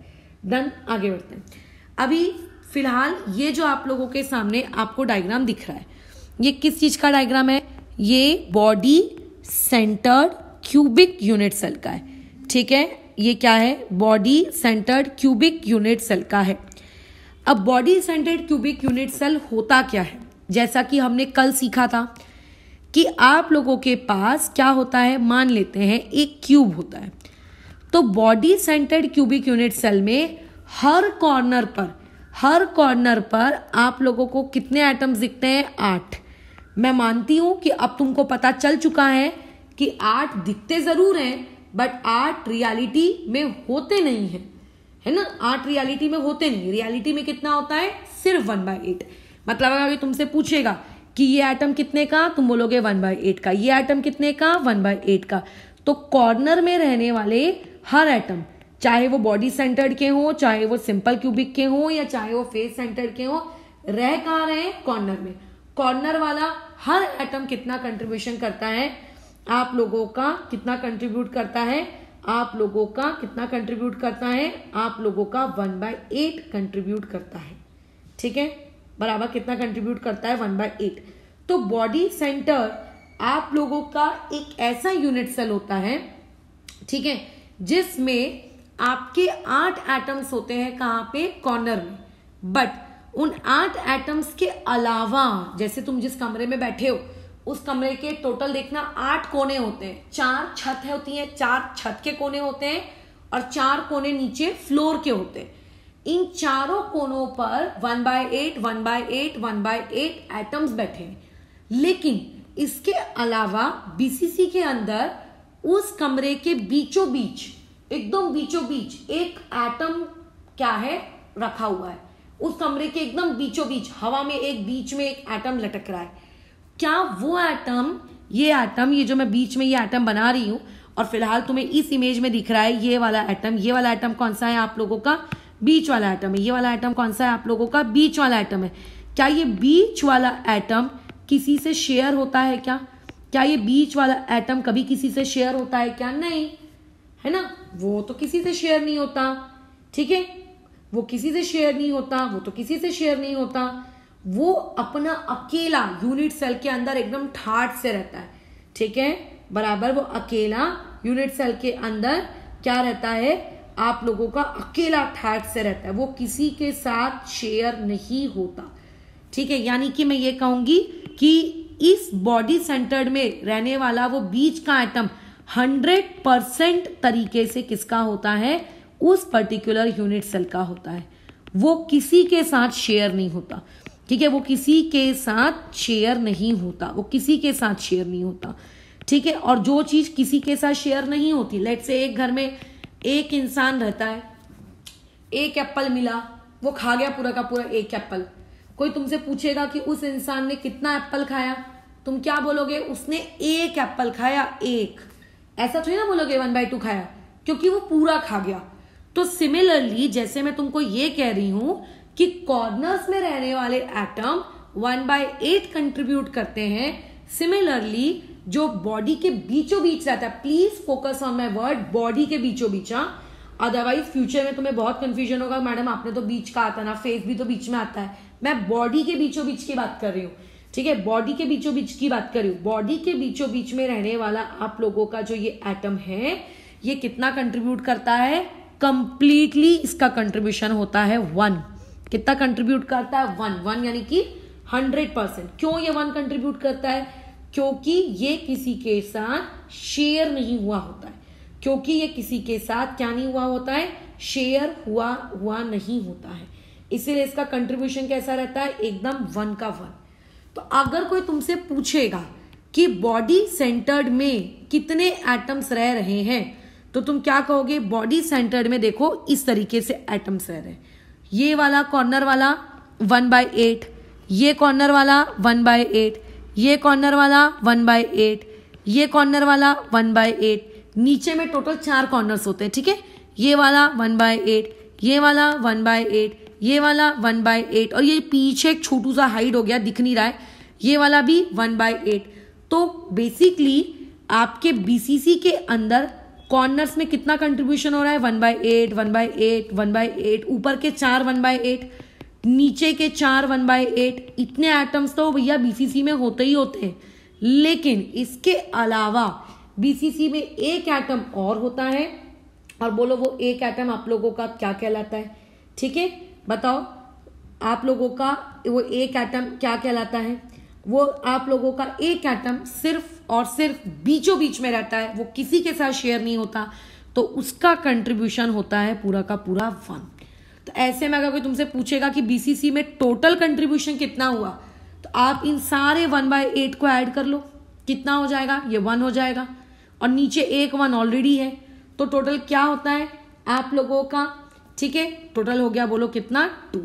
देन आगे बढ़ते हैं अभी फिलहाल ये जो आप लोगों के सामने आपको डायग्राम दिख रहा है ये किस चीज़ का डायग्राम है ये body centred cubic unit cell का है ठीक है ये क्या है body centred cubic unit cell का है अब body centred cubic unit cell होता क्या है जैसा कि हमने कल सीखा था कि आप लोगों के पास क्या होता है मान लेते हैं एक क्यूब होता है तो body centred cubic unit cell में हर कॉर्नर पर हर कॉर्नर पर आप लोगों को कितने आइटम्स दिखते हैं आठ मैं मानती हूं कि अब तुमको पता चल चुका है कि आठ दिखते ज़रूर हैं बट आठ रियलिटी में होते नहीं हैं है ना आठ रियलिटी में होते नहीं रियलिटी में कितना होता है सिर्फ वन बाई एट मतलब अगर तुमसे पूछेगा कि ये आइटम कितने का तुम बोलोगे वन बाई एट का ये आइटम कितने का वन बाई एट का तो कॉर्नर में रहने वाले हर आइटम चाहे वो बॉडी सेंटर्ड के हों चाहे वो सिंपल क्यूबिक के हों या चाहे वो फेस सेंटर्ड के हों रह कहा रहे कॉर्नर में कॉर्नर वाला हर आइटम कितना कंट्रीब्यूशन करता है आप लोगों का कितना कंट्रीब्यूट करता है आप लोगों का कितना कंट्रीब्यूट करता है आप लोगों का वन बाय एट कंट्रीब्यूट करता है ठीक है बराबर कितना कंट्रीब्यूट करता है वन बाय एट तो बॉडी सेंटर आप लोगों का एक ऐसा यूनिट सेल होता है ठीक है जिसमें आपके आठ एटम्स होते हैं कहाँ पे कॉर्नर में बट उन आठ एटम्स के अलावा जैसे तुम जिस कमरे में बैठे हो उस कमरे के टोटल देखना आठ कोने होते हैं चार छत होती है चार छत के कोने होते हैं और चार कोने नीचे फ्लोर के होते हैं इन चारों कोनों पर one by eight one by eight one by eight atoms बैठे हैं लेकिन इसके अलावा बीसीसी के अंदर उस कमरे के बीचों बीच एकदम बीचों बीच एक एटम क्या है रखा हुआ है उस कमरे के एकदम बीचों बीच हवा में एक बीच में एक एटम लटक रहा है क्या वो एटम ये एटम ये जो मैं बीच में ये एटम बना रही हूं और फिलहाल तुम्हें इस इमेज में दिख रहा है ये वाला एटम ये वाला एटम कौन सा है आप लोगों का बीच वाला एटम है ये वाला एटम कौन सा है आप लोगों का बीच वाला एटम है क्या ये बीच वाला एटम किसी से शेयर होता है क्या क्या ये बीच वाला एटम कभी किसी से शेयर होता है क्या नहीं है ना वो तो किसी से शेयर नहीं होता ठीक है वो किसी से शेयर नहीं होता वो तो किसी से शेयर नहीं होता वो अपना अकेला यूनिट सेल के अंदर एकदम ठाट से रहता है ठीक है बराबर वो अकेला यूनिट सेल के अंदर क्या रहता है आप लोगों का अकेला ठाट से रहता है वो किसी के साथ शेयर नहीं होता ठीक है यानी कि मैं ये कहूंगी कि इस बॉडी सेंटर्ड में रहने वाला वो बीज का आइटम हंड्रेड परसेंट तरीके से किसका होता है उस पर्टिकुलर यूनिट सेल का होता है वो किसी के साथ शेयर नहीं होता ठीक है वो किसी के साथ शेयर नहीं होता वो किसी के साथ शेयर नहीं होता ठीक है और जो चीज़ किसी के साथ शेयर नहीं होती लेट से एक घर में एक इंसान रहता है एक एप्पल मिला वो खा गया पूरा का पूरा एक एप्पल कोई तुमसे पूछेगा कि उस इंसान ने कितना एप्पल खाया तुम क्या बोलोगे उसने एक एप्पल खाया एक ऐसा थोड़ी ना बोलोगे वन बाई टू खाया क्योंकि वो पूरा खा गया तो सिमिलरली जैसे मैं तुमको ये कह रही हूं कि कॉर्नर्स में रहने वाले atom one by eight contribute करते हैं सिमिलरली जो बॉडी के बीचों बीच रहता है please focus on my word body के बीचों बीच अदरवाइज हाँ। फ्यूचर में तुम्हें बहुत कंफ्यूजन होगा मैडम आपने तो बीच का आता ना फेस भी तो बीच में आता है मैं बॉडी के बीचों बीच की बात कर रही हूँ ठीक है बॉडी के बीचों बीच की बात कर रही हूँ बॉडी के बीचों बीच में रहने वाला आप लोगों का जो ये एटम है ये कितना कंट्रीब्यूट करता है कंप्लीटली इसका कंट्रीब्यूशन होता है वन कितना कंट्रीब्यूट करता है वन वन यानी कि हंड्रेड परसेंट क्यों ये वन कंट्रीब्यूट करता है क्योंकि ये किसी के साथ शेयर नहीं हुआ होता है क्योंकि ये किसी के साथ क्या नहीं हुआ होता है शेयर हुआ हुआ नहीं होता है इसीलिए इसका कंट्रीब्यूशन कैसा रहता है एकदम वन का वन तो अगर कोई तुमसे पूछेगा कि बॉडी सेंटर्ड में कितने एटम्स रह रहे हैं तो तुम क्या कहोगे बॉडी सेंटर्ड में देखो इस तरीके से एटम्स रह रहे हैं ये वाला कॉर्नर वाला वन बाय एट ये कॉर्नर वाला वन बाय एट ये कॉर्नर वाला वन बाय एट ये कॉर्नर वाला वन बाय एट नीचे में टोटल चार कॉर्नर्स होते हैं ठीक है ये वाला वन बाय एट ये वाला वन बाय एट ये वाला वन बाय एट और ये पीछे एक छोटू सा हाइट हो गया दिख नहीं रहा है ये वाला भी वन बाय एट तो बेसिकली आपके बीसीसी के अंदर कॉर्नर्स में कितना कंट्रीब्यूशन हो रहा है one by eight one by eight one by eight ऊपर के चार वन बाय एट नीचे के चार वन बाय एट इतने एटम्स तो भैया बीसीसी में होते ही होते हैं लेकिन इसके अलावा बीसीसी में एक एटम और होता है और बोलो वो एक एटम आप लोगों का क्या कहलाता है ठीक है बताओ आप लोगों का वो एक एटम क्या कहलाता है वो आप लोगों का एक एटम सिर्फ और सिर्फ बीचों बीच में रहता है वो किसी के साथ शेयर नहीं होता तो उसका कंट्रीब्यूशन होता है पूरा का पूरा वन तो ऐसे में अगर कोई तुमसे पूछेगा कि बीसीसी में टोटल कंट्रीब्यूशन कितना हुआ तो आप इन सारे वन बाय एट को ऐड कर लो कितना हो जाएगा ये वन हो जाएगा और नीचे एक वन ऑलरेडी है तो टोटल क्या होता है आप लोगों का ठीक है टोटल हो गया बोलो कितना टू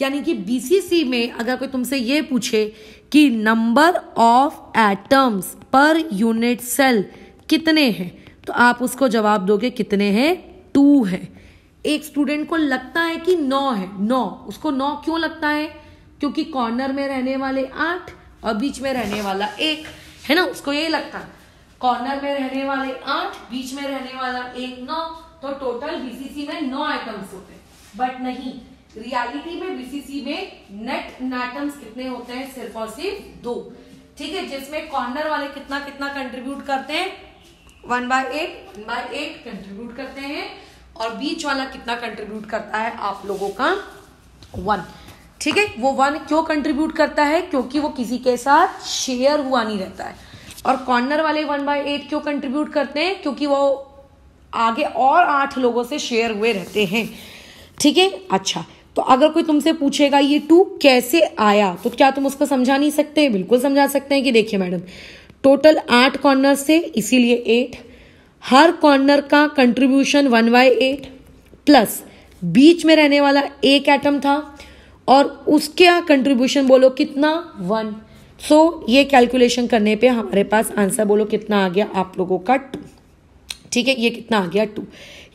यानी कि बीसीसी में अगर कोई तुमसे ये पूछे कि number of atoms per unit cell कितने हैं तो आप उसको जवाब दोगे कितने हैं टू है एक स्टूडेंट को लगता है कि नौ है नौ उसको नौ क्यों लगता है क्योंकि कॉर्नर में रहने वाले आठ और बीच में रहने वाला एक है ना उसको ये लगता है कॉर्नर में रहने वाले आठ बीच में रहने वाला एक नौ तो टोटल बीसीसी में नौ आइटम्स होते हैं बट नहीं रियलिटी में बीसीसी में नेट नाटम्स कितने होते हैं सिर्फ और सिर्फ दो ठीक है जिसमें कॉर्नर वाले कितना कितना कंट्रीब्यूट करते हैं one by eight one by eight contribute करते हैं और बीच वाला कितना कंट्रीब्यूट करता है आप लोगों का वन ठीक है वो वन क्यों कंट्रीब्यूट करता है क्योंकि वो किसी के साथ शेयर हुआ नहीं रहता है और कॉर्नर वाले वन बाय एट क्यों कंट्रीब्यूट करते हैं क्योंकि वो आगे और आठ लोगों से शेयर हुए रहते हैं ठीक है अच्छा तो अगर कोई तुमसे पूछेगा ये टू कैसे आया तो क्या तुम उसको समझा नहीं सकते बिल्कुल समझा सकते हैं कि देखिए मैडम टोटल आठ कॉर्नर से इसीलिए एट हर कॉर्नर का contribution one by eight plus बीच में रहने वाला एक एटम था और उसका कंट्रीब्यूशन बोलो कितना वन सो so, ये कैलकुलेशन करने पे हमारे पास आंसर बोलो कितना आ गया आप लोगों का टू ठीक है ये कितना आ गया टू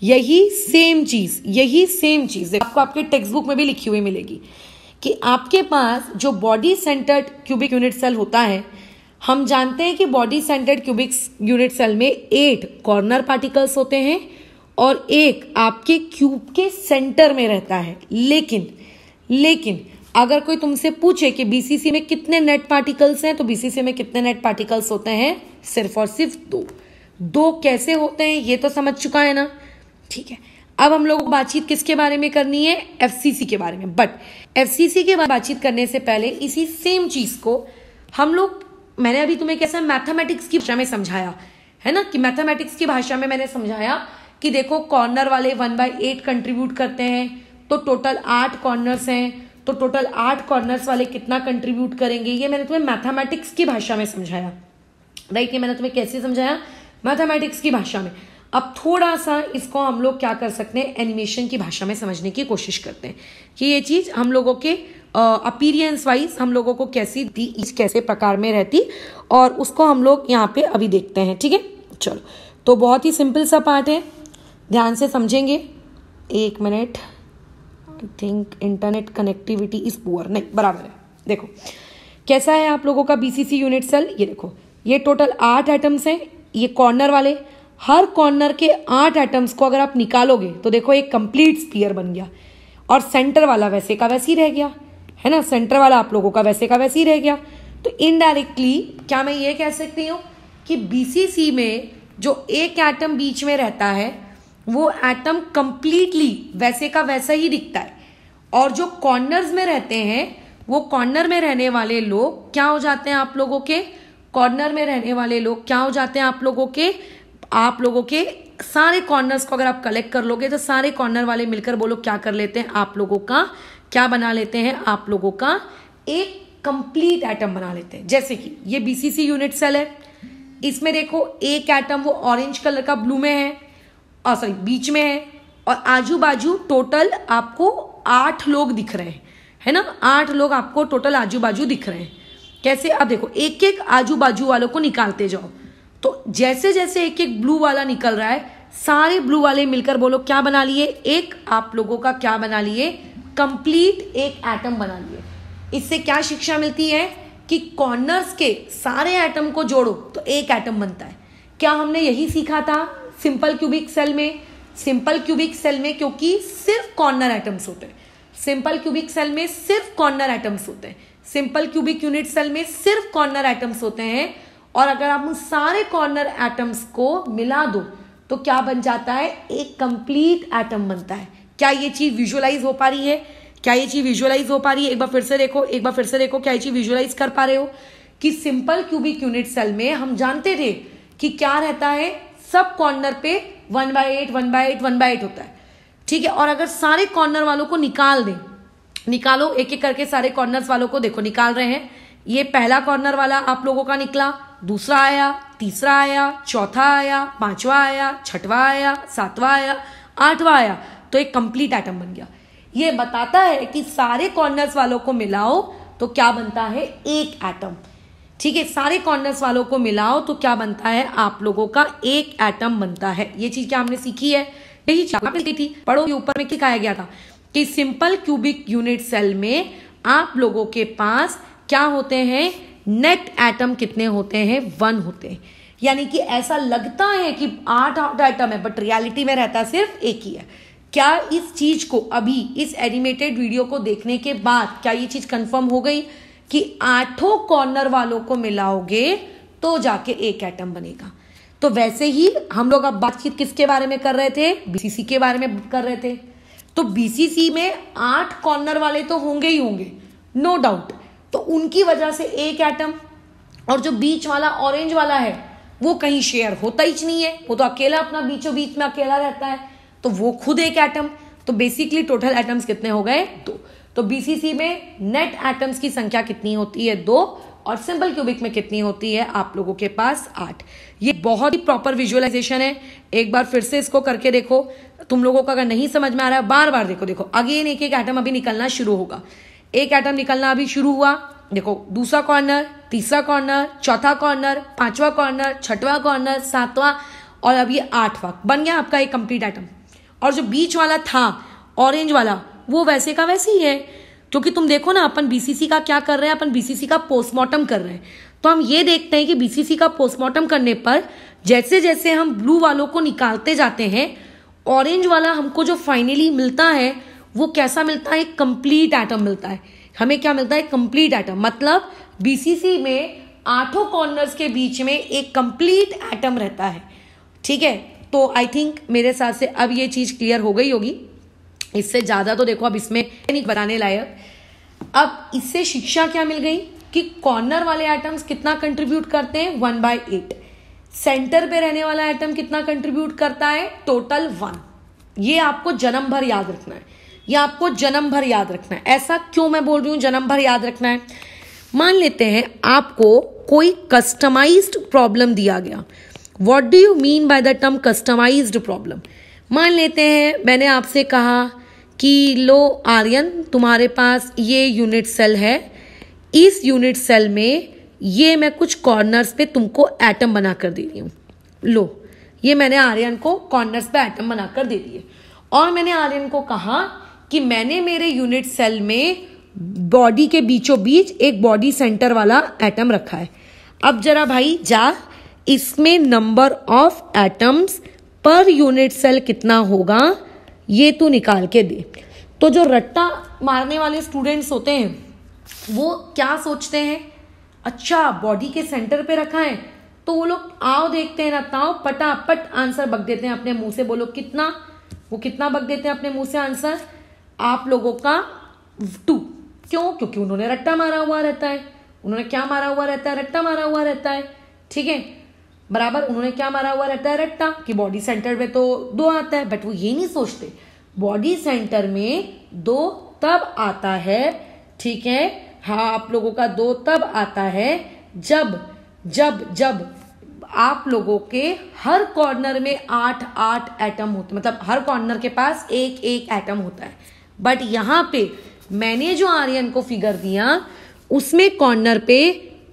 यही सेम चीज़ यही सेम चीज़ आपको आपके टेक्स्ट बुक में भी लिखी हुई मिलेगी कि आपके पास जो body centred cubic unit cell होता है हम जानते हैं कि body centred cubic unit cell में एट कॉर्नर पार्टिकल्स होते हैं और एक आपके क्यूब के सेंटर में रहता है लेकिन लेकिन अगर कोई तुमसे पूछे कि बीसीसी में कितने नेट पार्टिकल्स हैं तो बीसीसी में कितने नेट पार्टिकल्स होते हैं सिर्फ और सिर्फ दो दो कैसे होते हैं ये तो समझ चुका है ना ठीक है अब हम लोग बातचीत किसके बारे में करनी है एफसीसी के बारे में बट एफसीसी के बारे बातचीत करने से पहले इसी सेम चीज को हम लोग मैंने अभी तुम्हें कैसा मैथमेटिक्स की भाषा में समझाया है ना कि मैथमेटिक्स की भाषा में मैंने समझाया कि देखो कॉर्नर वाले वन बाई एट कंट्रीब्यूट करते हैं तो टोटल आठ कॉर्नर्स हैं तो टोटल आठ कॉर्नर्स वाले कितना कंट्रीब्यूट करेंगे ये मैंने तुम्हें मैथमेटिक्स की भाषा में समझाया राइट ये मैंने तुम्हें कैसे समझाया मैथमेटिक्स की भाषा में अब थोड़ा सा इसको हम लोग क्या कर सकते हैं एनिमेशन की भाषा में समझने की कोशिश करते हैं कि ये चीज़ हम लोगों के अपीरियंस वाइज हम लोगों को कैसी दी इस कैसे प्रकार में रहती और उसको हम लोग यहाँ पे अभी देखते हैं ठीक है चलो तो बहुत ही सिंपल सा पार्ट है ध्यान से समझेंगे एक minute I think internet connectivity is poor नहीं बराबर है देखो कैसा है आप लोगों का बीसीसी यूनिट सेल ये देखो ये टोटल आठ आइटम्स हैं ये कॉर्नर वाले हर कॉर्नर के आठ एटम्स को अगर आप निकालोगे तो देखो एक कंप्लीट स्पीयर बन गया और सेंटर वाला वैसे का वैसे ही रह गया है ना सेंटर वाला आप लोगों का वैसे का वैसे ही रह गया तो इनडायरेक्टली क्या मैं ये कह सकती हूँ कि बीसीसी में जो एक एटम बीच में रहता है वो एटम कंप्लीटली वैसे का वैसा ही दिखता है और जो कॉर्नर्स में रहते हैं वो कॉर्नर में रहने वाले लोग क्या हो जाते हैं आप लोगों के कॉर्नर में रहने वाले लोग क्या हो जाते हैं आप लोगों के आप लोगों के सारे कॉर्नर्स को अगर आप कलेक्ट कर लोगे तो सारे कॉर्नर वाले मिलकर बोलो क्या कर लेते हैं आप लोगों का क्या बना लेते हैं आप लोगों का एक कंप्लीट एटम बना लेते हैं जैसे कि ये बीसीसी यूनिट सेल है इसमें देखो एक एटम वो ऑरेंज कलर का ब्लू में है और सॉरी बीच में है और आजू बाजू टोटल आपको आठ लोग दिख रहे हैं है ना आठ लोग आपको टोटल आजू बाजू दिख रहे हैं कैसे अब देखो एक एक आजू बाजू वालों को निकालते जाओ तो जैसे जैसे एक एक ब्लू वाला निकल रहा है सारे ब्लू वाले मिलकर बोलो क्या बना लिए एक आप लोगों का क्या बना लिए कंप्लीट एक एटम बना लिए इससे क्या शिक्षा मिलती है कि कॉर्नर्स के सारे एटम को जोड़ो तो एक एटम बनता है क्या हमने यही सीखा था सिंपल क्यूबिक सेल में सिंपल क्यूबिक सेल में क्योंकि सिर्फ कॉर्नर एटम्स होते हैं सिंपल क्यूबिक सेल में सिर्फ कॉर्नर एटम्स होते हैं सिंपल क्यूबिक यूनिट सेल में सिर्फ कॉर्नर एटम्स होते हैं और अगर आप उन सारे कॉर्नर एटम्स को मिला दो तो क्या बन जाता है एक कंप्लीट एटम बनता है क्या ये चीज विजुअलाइज हो पा रही है क्या ये चीज विजुअलाइज हो पा रही है एक बार फिर से देखो एक बार फिर से देखो क्या ये चीज विजुअलाइज कर पा रहे हो कि सिंपल क्यूबिक यूनिट सेल में हम जानते थे कि क्या रहता है सब कॉर्नर पे one by eight one by eight one by eight होता है ठीक है और अगर सारे कॉर्नर वालों को निकाल दें निकालो एक एक करके सारे कॉर्नर वालों को देखो निकाल रहे हैं ये पहला कॉर्नर वाला आप लोगों का निकला दूसरा आया तीसरा आया चौथा आया पांचवा आया छठवा आया सातवा आया आठवा आया तो एक कंप्लीट एटम बन गया ये बताता है कि सारे कॉर्नर्स वालों को मिलाओ तो क्या बनता है एक एटम ठीक है सारे कॉर्नर्स वालों को मिलाओ तो क्या बनता है आप लोगों का एक एटम बनता है ये चीज क्या हमने सीखी है यही चाहती थी पढ़ो ये ऊपर में क्या गया था कि सिंपल क्यूबिक यूनिट सेल में आप लोगों के पास क्या होते हैं नेट एटम कितने होते हैं वन होते हैं यानी कि ऐसा लगता है कि आठ आठ आइटम है बट रियलिटी में रहता सिर्फ एक ही है क्या इस चीज को अभी इस एनिमेटेड वीडियो को देखने के बाद क्या ये चीज कंफर्म हो गई कि आठों कॉर्नर वालों को मिलाओगे तो जाके एक एटम बनेगा तो वैसे ही हम लोग अब बातचीत किसके बारे में कर रहे थे बीसीसी के बारे में कर रहे थे तो बीसीसी में आठ कॉर्नर वाले तो होंगे ही होंगे नो no डाउट तो उनकी वजह से एक एटम और जो बीच वाला ऑरेंज वाला है वो कहीं शेयर होता ही नहीं है वो तो अकेला अपना बीचों बीच में अकेला रहता है तो वो खुद एक एटम तो बेसिकली टोटल एटम्स कितने हो गए दो तो बीसीसी में नेट एटम्स की संख्या कितनी होती है दो और सिंपल क्यूबिक में कितनी होती है आप लोगों के पास आठ ये बहुत ही प्रॉपर विजुअलाइजेशन है एक बार फिर से इसको करके देखो तुम लोगों को अगर नहीं समझ में आ रहा है बार बार देखो देखो अगेन एक एक एटम अभी निकलना शुरू होगा एक एटम निकलना अभी शुरू हुआ देखो दूसरा कॉर्नर तीसरा कॉर्नर चौथा कॉर्नर पांचवा कॉर्नर छठवा कॉर्नर सातवां और अब ये आठवां बन गया आपका एक कंप्लीट आइटम और जो बीच वाला था ऑरेंज वाला वो वैसे का वैसे ही है क्योंकि तुम देखो ना अपन बीसीसी का क्या कर रहे हैं अपन बीसीसी का पोस्टमार्टम कर रहे हैं तो हम ये देखते हैं कि बीसीसी का पोस्टमार्टम करने पर जैसे जैसे हम ब्लू वालों को निकालते जाते हैं ऑरेंज वाला हमको जो फाइनली मिलता है वो कैसा मिलता है कंप्लीट एटम मिलता है हमें क्या मिलता है कंप्लीट एटम मतलब बीसीसी में आठों कॉर्नर्स के बीच में एक कंप्लीट एटम रहता है ठीक है तो आई थिंक मेरे साथ से अब ये चीज़ क्लियर हो गई होगी इससे ज़्यादा तो देखो अब इसमें नहीं बताने लायक अब इससे शिक्षा क्या मिल गई कि कॉर्नर वाले एटम्स कितना कंट्रीब्यूट करते हैं वन बाय एट सेंटर पे रहने वाला एटम कितना कंट्रीब्यूट करता है टोटल वन ये आपको जन्म भर याद रखना है या आपको जन्म भर याद रखना है ऐसा क्यों मैं बोल रही हूँ जन्म भर याद रखना है मान लेते हैं आपको कोई कस्टमाइज्ड प्रॉब्लम दिया गया what do you mean by the term customised problem मान लेते हैं मैंने आपसे कहा कि लो आर्यन तुम्हारे पास ये यूनिट सेल है इस यूनिट सेल में ये मैं कुछ कॉर्नर्स पे तुमको एटम बना कर दे रही हूँ लो ये मैंने आर्यन को कॉर्नर्स पे एटम बना कर दे दिए और मैंने आर्यन को कहा कि मैंने मेरे यूनिट सेल में बॉडी के बीचों बीच एक बॉडी सेंटर वाला एटम रखा है अब जरा भाई जा इसमें number of atoms per unit cell कितना होगा ये तू निकाल के दे तो जो रट्टा मारने वाले स्टूडेंट्स होते हैं वो क्या सोचते हैं अच्छा बॉडी के सेंटर पे रखा है तो वो लोग आओ देखते हैं ना पटापट आंसर बग देते हैं अपने मुंह से बोलो कितना वो कितना बग देते हैं अपने मुंह से आंसर आप लोगों का टू क्यों क्योंकि उन्होंने रट्टा मारा हुआ रहता है उन्होंने क्या मारा हुआ रहता है रट्टा मारा हुआ रहता है ठीक है बराबर उन्होंने क्या मारा हुआ रहता है रट्टा कि बॉडी सेंटर में तो दो आता है बट वो ये नहीं सोचते बॉडी सेंटर में दो तब आता है ठीक है हा आप लोगों का दो तब आता है जब जब जब आप लोगों के हर कॉर्नर में आठ आठ एटम होते मतलब हर कॉर्नर के पास एक एक एटम होता है बट यहां पे मैंने जो आर्यन को फिगर दिया उसमें कॉर्नर पे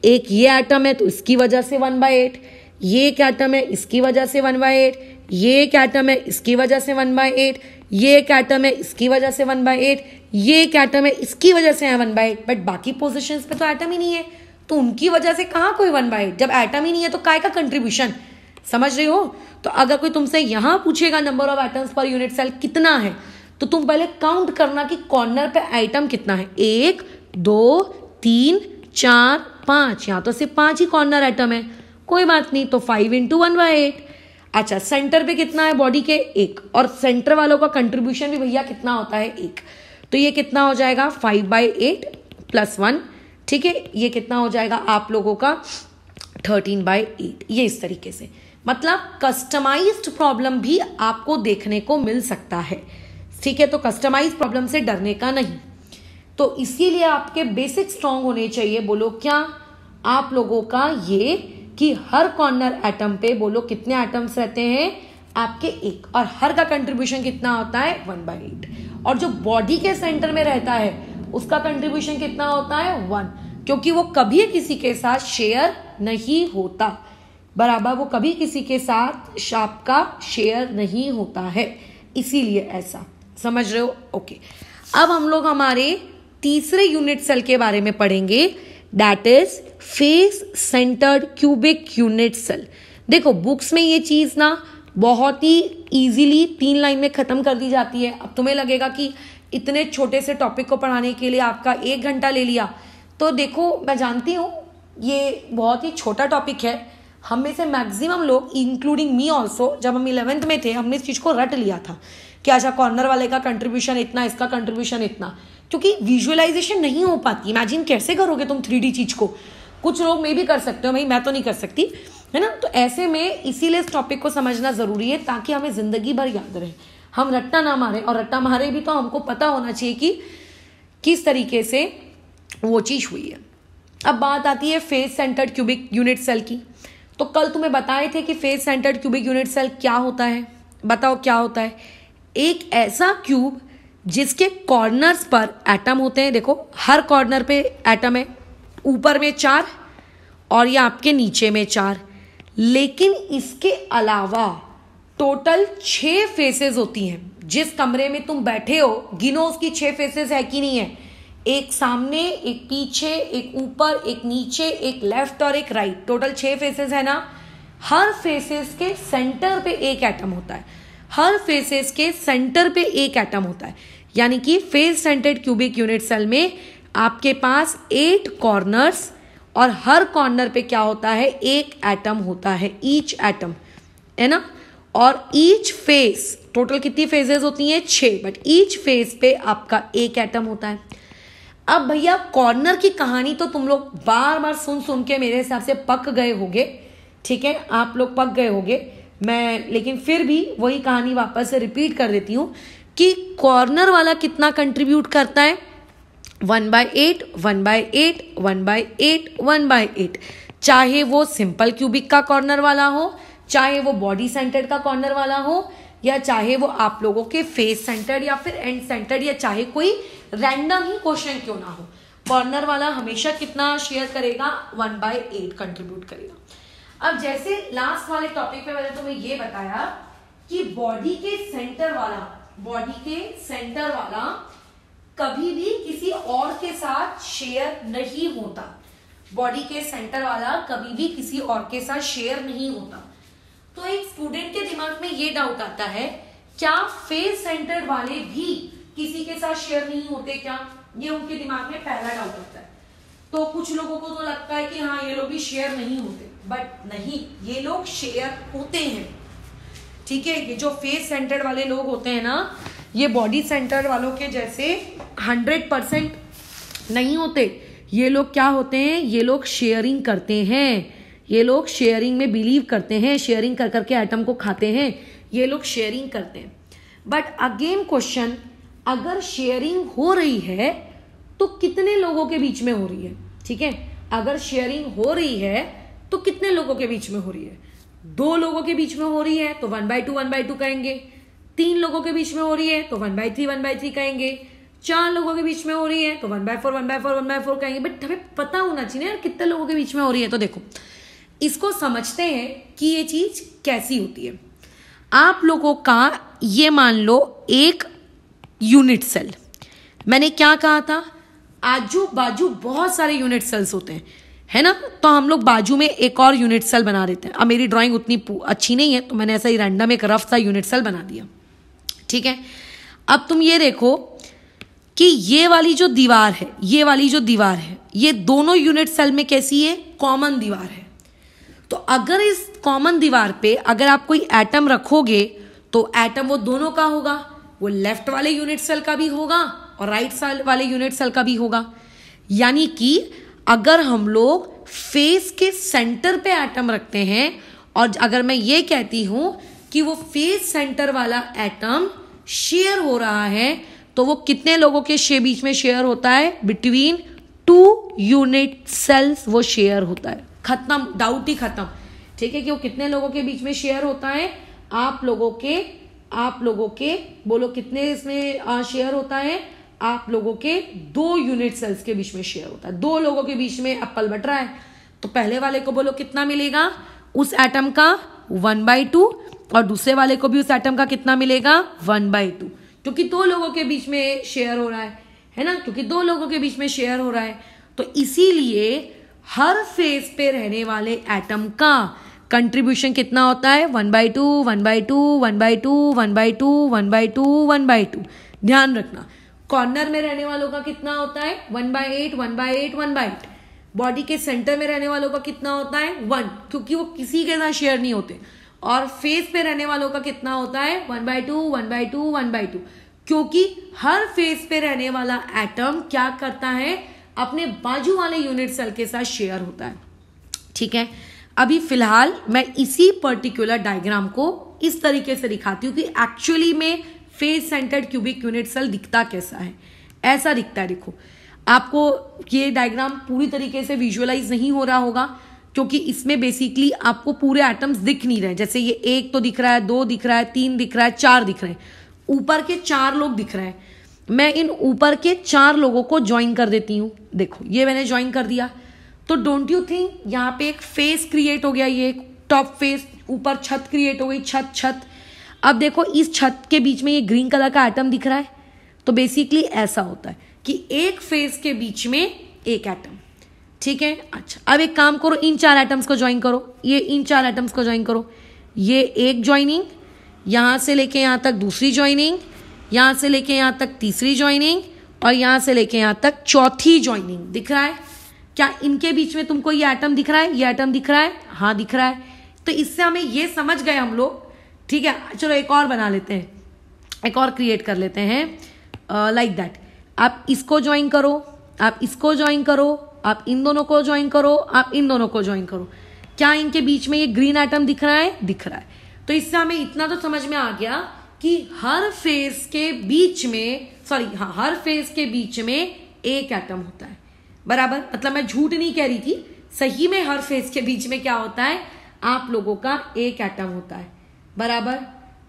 एक ये एटम है तो इसकी वजह से वन बाय एट ये एक एटम है इसकी वजह से वन बाय एट ये एक एटम है इसकी वजह से वन बाय एट ये एक एटम है इसकी वजह से वन बाय एट ये एक एटम है इसकी वजह से है वन बाय एट बट बाकी पोजिशन पे तो एटम ही नहीं है तो उनकी वजह से कहा कोई वन बाय एट जब एटम ही नहीं है तो काय का कंट्रीब्यूशन समझ रहे हो तो अगर कोई तुमसे यहां पूछेगा number of atoms per unit cell कितना है तो तुम पहले काउंट करना कि कॉर्नर पे आइटम कितना है एक दो तीन चार पाँच यहाँ तो सिर्फ पाँच ही कॉर्नर आइटम है कोई बात नहीं तो five into one by eight अच्छा सेंटर पे कितना है बॉडी के एक और सेंटर वालों का कंट्रीब्यूशन भी भैया कितना होता है एक तो ये कितना हो जाएगा five by eight plus one ठीक है ये कितना हो जाएगा आप लोगों का थर्टीन बाई एट ये इस तरीके से मतलब कस्टमाइज्ड प्रॉब्लम भी आपको देखने को मिल सकता है ठीक है तो कस्टमाइज प्रॉब्लम से डरने का नहीं तो इसीलिए आपके बेसिक स्ट्रांग होने चाहिए बोलो क्या आप लोगों का ये कि हर कॉर्नर एटम पे बोलो कितने एटम्स रहते हैं आपके एक और हर का कंट्रीब्यूशन कितना होता है वन बाई एट और जो बॉडी के सेंटर में रहता है उसका कंट्रीब्यूशन कितना होता है वन क्योंकि वो कभी किसी के साथ शेयर नहीं होता बराबर वो कभी किसी के साथ शाप का शेयर नहीं होता है इसीलिए ऐसा समझ रहे हो ओके अब हम लोग हमारे तीसरे यूनिट सेल के बारे में पढ़ेंगे that is face centred cubic unit cell देखो बुक्स में ये चीज ना बहुत ही इजीली तीन लाइन में खत्म कर दी जाती है अब तुम्हें लगेगा कि इतने छोटे से टॉपिक को पढ़ाने के लिए आपका एक घंटा ले लिया तो देखो मैं जानती हूँ ये बहुत ही छोटा टॉपिक है हम में से मैक्सिमम लोग इंक्लूडिंग मी ऑल्सो जब हम इलेवेंथ में थे हमने इस चीज़ को रट लिया था कि अच्छा कॉर्नर वाले का कंट्रीब्यूशन इतना इसका कंट्रीब्यूशन इतना क्योंकि विजुअलाइजेशन नहीं हो पाती इमेजिन कैसे करोगे तुम थ्री चीज को कुछ लोग मे भी कर सकते हो भाई मैं तो नहीं कर सकती है ना तो ऐसे में इसीलिए इस टॉपिक को समझना ज़रूरी है ताकि हमें ज़िंदगी भर याद रहे हम रट्टा ना मारे और रट्टा मारे भी तो हमको पता होना चाहिए कि किस तरीके से वो चीज़ हुई है अब बात आती है face centred cubic unit cell की तो कल तुम्हें बताए थे कि face centred cubic unit cell क्या होता है बताओ क्या होता है एक ऐसा क्यूब जिसके कॉर्नर्स पर एटम होते हैं देखो हर कॉर्नर पे एटम है ऊपर में चार और ये आपके नीचे में चार लेकिन इसके अलावा टोटल छः फेसेस होती हैं जिस कमरे में तुम बैठे हो गिनो उसकी छः फेसेस है कि नहीं है एक सामने एक पीछे एक ऊपर एक नीचे एक लेफ्ट और एक राइट टोटल छः फेसेस है ना हर फेसेस के सेंटर पे एक एटम होता है हर फेसेस के सेंटर पे एक एटम होता है यानी कि face centred cubic unit cell में आपके पास एट कॉर्नर्स और हर कॉर्नर पे क्या होता है एक एटम होता है ईच एटम है ना और ईच फेस टोटल कितनी फेजेस होती हैं छ बट ईच फेज पे आपका एक एटम होता है अब भैया कॉर्नर की कहानी तो तुम लोग बार बार सुन सुन के मेरे हिसाब से पक गए होगे ठीक है आप लोग पक गए होगे मैं लेकिन फिर भी वही कहानी वापस से रिपीट कर देती हूँ कि कॉर्नर वाला कितना कंट्रीब्यूट करता है one by eight one by eight one by eight one by eight चाहे वो सिंपल क्यूबिक का कॉर्नर वाला हो चाहे वो बॉडी सेंटर्ड का कॉर्नर वाला हो या चाहे वो आप लोगों के फेस सेंटर्ड या फिर एंड सेंटर्ड या चाहे कोई रैंडम ही क्वेश्चन क्यों ना हो कॉर्नर वाला हमेशा कितना शेयर करेगा वन बाय एट कंट्रीब्यूट करेगा अब जैसे लास्ट वाले टॉपिक में मैंने तुम्हें ये बताया कि बॉडी के सेंटर वाला बॉडी के सेंटर वाला कभी भी किसी और के साथ शेयर नहीं होता बॉडी के सेंटर वाला कभी भी किसी और के साथ शेयर नहीं होता तो एक स्टूडेंट के दिमाग में ये डाउट आता है क्या फेस सेंटर वाले भी किसी के साथ शेयर नहीं होते क्या ये उनके दिमाग में पहला डाउट होता है तो कुछ लोगों को तो लगता है कि हाँ ये लोग भी शेयर नहीं होते बट नहीं ये लोग शेयर होते हैं ठीक है ये जो फेस सेंटर्ड वाले लोग होते हैं ना ये बॉडी सेंटर वालों के जैसे हंड्रेड परसेंट नहीं होते ये लोग क्या होते हैं ये लोग शेयरिंग करते हैं ये लोग शेयरिंग में बिलीव करते हैं शेयरिंग कर करके आइटम को खाते हैं ये लोग शेयरिंग करते हैं बट अगेन क्वेश्चन अगर शेयरिंग हो रही है तो कितने लोगों के बीच में हो रही है ठीक है अगर शेयरिंग हो रही है तो कितने लोगों के बीच में हो रही है दो लोगों के बीच में हो रही है तो one by two one by two कहेंगे तीन लोगों के बीच में हो रही है तो one by three one by three कहेंगे चार लोगों के बीच में हो रही है तो one by four one by four one by four कहेंगे बट हमें पता होना चाहिए यार कितने लोगों के बीच में हो रही है तो देखो इसको समझते हैं कि ये चीज कैसी होती है आप लोगों का ये मान लो एक यूनिट सेल मैंने क्या कहा था आजू बाजू बहुत सारे यूनिट सेल्स होते हैं है ना तो हम लोग बाजू में एक और यूनिट सेल बना देते हैं अब मेरी ड्राइंग उतनी अच्छी नहीं है तो मैंने ऐसा ही रैंडम एक रफ सा यूनिट सेल बना दिया ठीक है अब तुम ये देखो कि ये वाली जो दीवार है ये वाली जो दीवार है ये दोनों यूनिट सेल में कैसी है कॉमन दीवार है तो अगर इस कॉमन दीवार पे अगर आप कोई एटम रखोगे तो एटम वो दोनों का होगा वो लेफ्ट वाले यूनिट सेल का भी होगा और राइट right वाले यूनिट सेल का भी होगा यानी कि अगर हम लोग फेस के सेंटर पे एटम रखते हैं और अगर मैं ये कहती हूं कि वो फेस सेंटर वाला एटम शेयर हो रहा है तो वो कितने लोगों के शे बीच में शेयर होता है बिटवीन टू यूनिट सेल्स वो शेयर होता है खत्म डाउट ही खत्म ठीक है कि वो कितने लोगों के बीच में शेयर होता है आप लोगों के आप लोगों के बोलो कितने इसमें शेयर होता है आप लोगों के दो यूनिट सेल्स के बीच में शेयर होता है दो लोगों के बीच में एप्पल बट रहा है तो पहले वाले को बोलो कितना मिलेगा उस एटम का वन बाई टू और दूसरे वाले को भी उस एटम का कितना मिलेगा वन बाई टू क्योंकि दो लोगों के बीच में शेयर हो रहा है है ना क्योंकि दो लोगों के बीच में शेयर हो रहा है तो इसीलिए हर फेज पे रहने वाले एटम का कंट्रीब्यूशन कितना होता है one by two one by two one by two one by two one by two one by two one by two ध्यान रखना कॉर्नर में रहने वालों का कितना होता है one by eight one by eight one by eight body के सेंटर में रहने वालों का कितना होता है वन क्योंकि वो किसी के साथ शेयर नहीं होते और फेस पे रहने वालों का कितना होता है one by two one by two one by two क्योंकि हर फेस पे रहने वाला एटम क्या करता है अपने बाजू वाले यूनिट सेल के साथ शेयर होता है ठीक है अभी फिलहाल मैं इसी पर्टिकुलर डायग्राम को इस तरीके से दिखाती हूँ कि एक्चुअली में face centred cubic unit cell दिखता कैसा है ऐसा दिखता है देखो आपको ये डायग्राम पूरी तरीके से विजुअलाइज नहीं हो रहा होगा क्योंकि इसमें बेसिकली आपको पूरे आइटम्स दिख नहीं रहे जैसे ये एक तो दिख रहा है दो दिख रहा है तीन दिख रहा है चार दिख रहे हैं ऊपर के चार लोग दिख रहे हैं मैं इन ऊपर के चार लोगों को ज्वाइन कर देती हूँ देखो ये मैंने ज्वाइन कर दिया तो डोंट यू थिंक यहाँ पे एक फेस क्रिएट हो गया ये टॉप फेस ऊपर छत क्रिएट हो गई छत छत अब देखो इस छत के बीच में ये ग्रीन कलर का एटम दिख रहा है तो बेसिकली ऐसा होता है कि एक फेज के बीच में एक एटम ठीक है अच्छा अब एक काम करो इन चार एटम्स को ज्वाइन करो ये इन चार एटम्स को ज्वाइन करो ये एक ज्वाइनिंग यहां से लेके यहां तक दूसरी ज्वाइनिंग यहां से लेके यहां तक तीसरी ज्वाइनिंग और यहां से लेके यहां तक चौथी ज्वाइनिंग दिख रहा है क्या इनके बीच में तुमको ये आइटम दिख रहा है ये आइटम दिख रहा है हाँ दिख रहा है तो इससे हमें ये समझ गए हम लोग ठीक है चलो एक और बना लेते हैं एक और क्रिएट कर लेते हैं लाइक uh, दैट आप इसको ज्वाइन करो आप इसको ज्वाइन करो आप इन दोनों को ज्वाइन करो आप इन दोनों को ज्वाइन करो क्या इनके बीच में ये ग्रीन आइटम दिख रहा है दिख रहा है तो इससे हमें इतना तो समझ में आ गया कि हर फेज के बीच में सॉरी हाँ हर फेज के बीच में एक एटम होता है बराबर मतलब मैं झूठ नहीं कह रही थी सही में हर फेज के बीच में क्या होता है आप लोगों का एक एटम होता है बराबर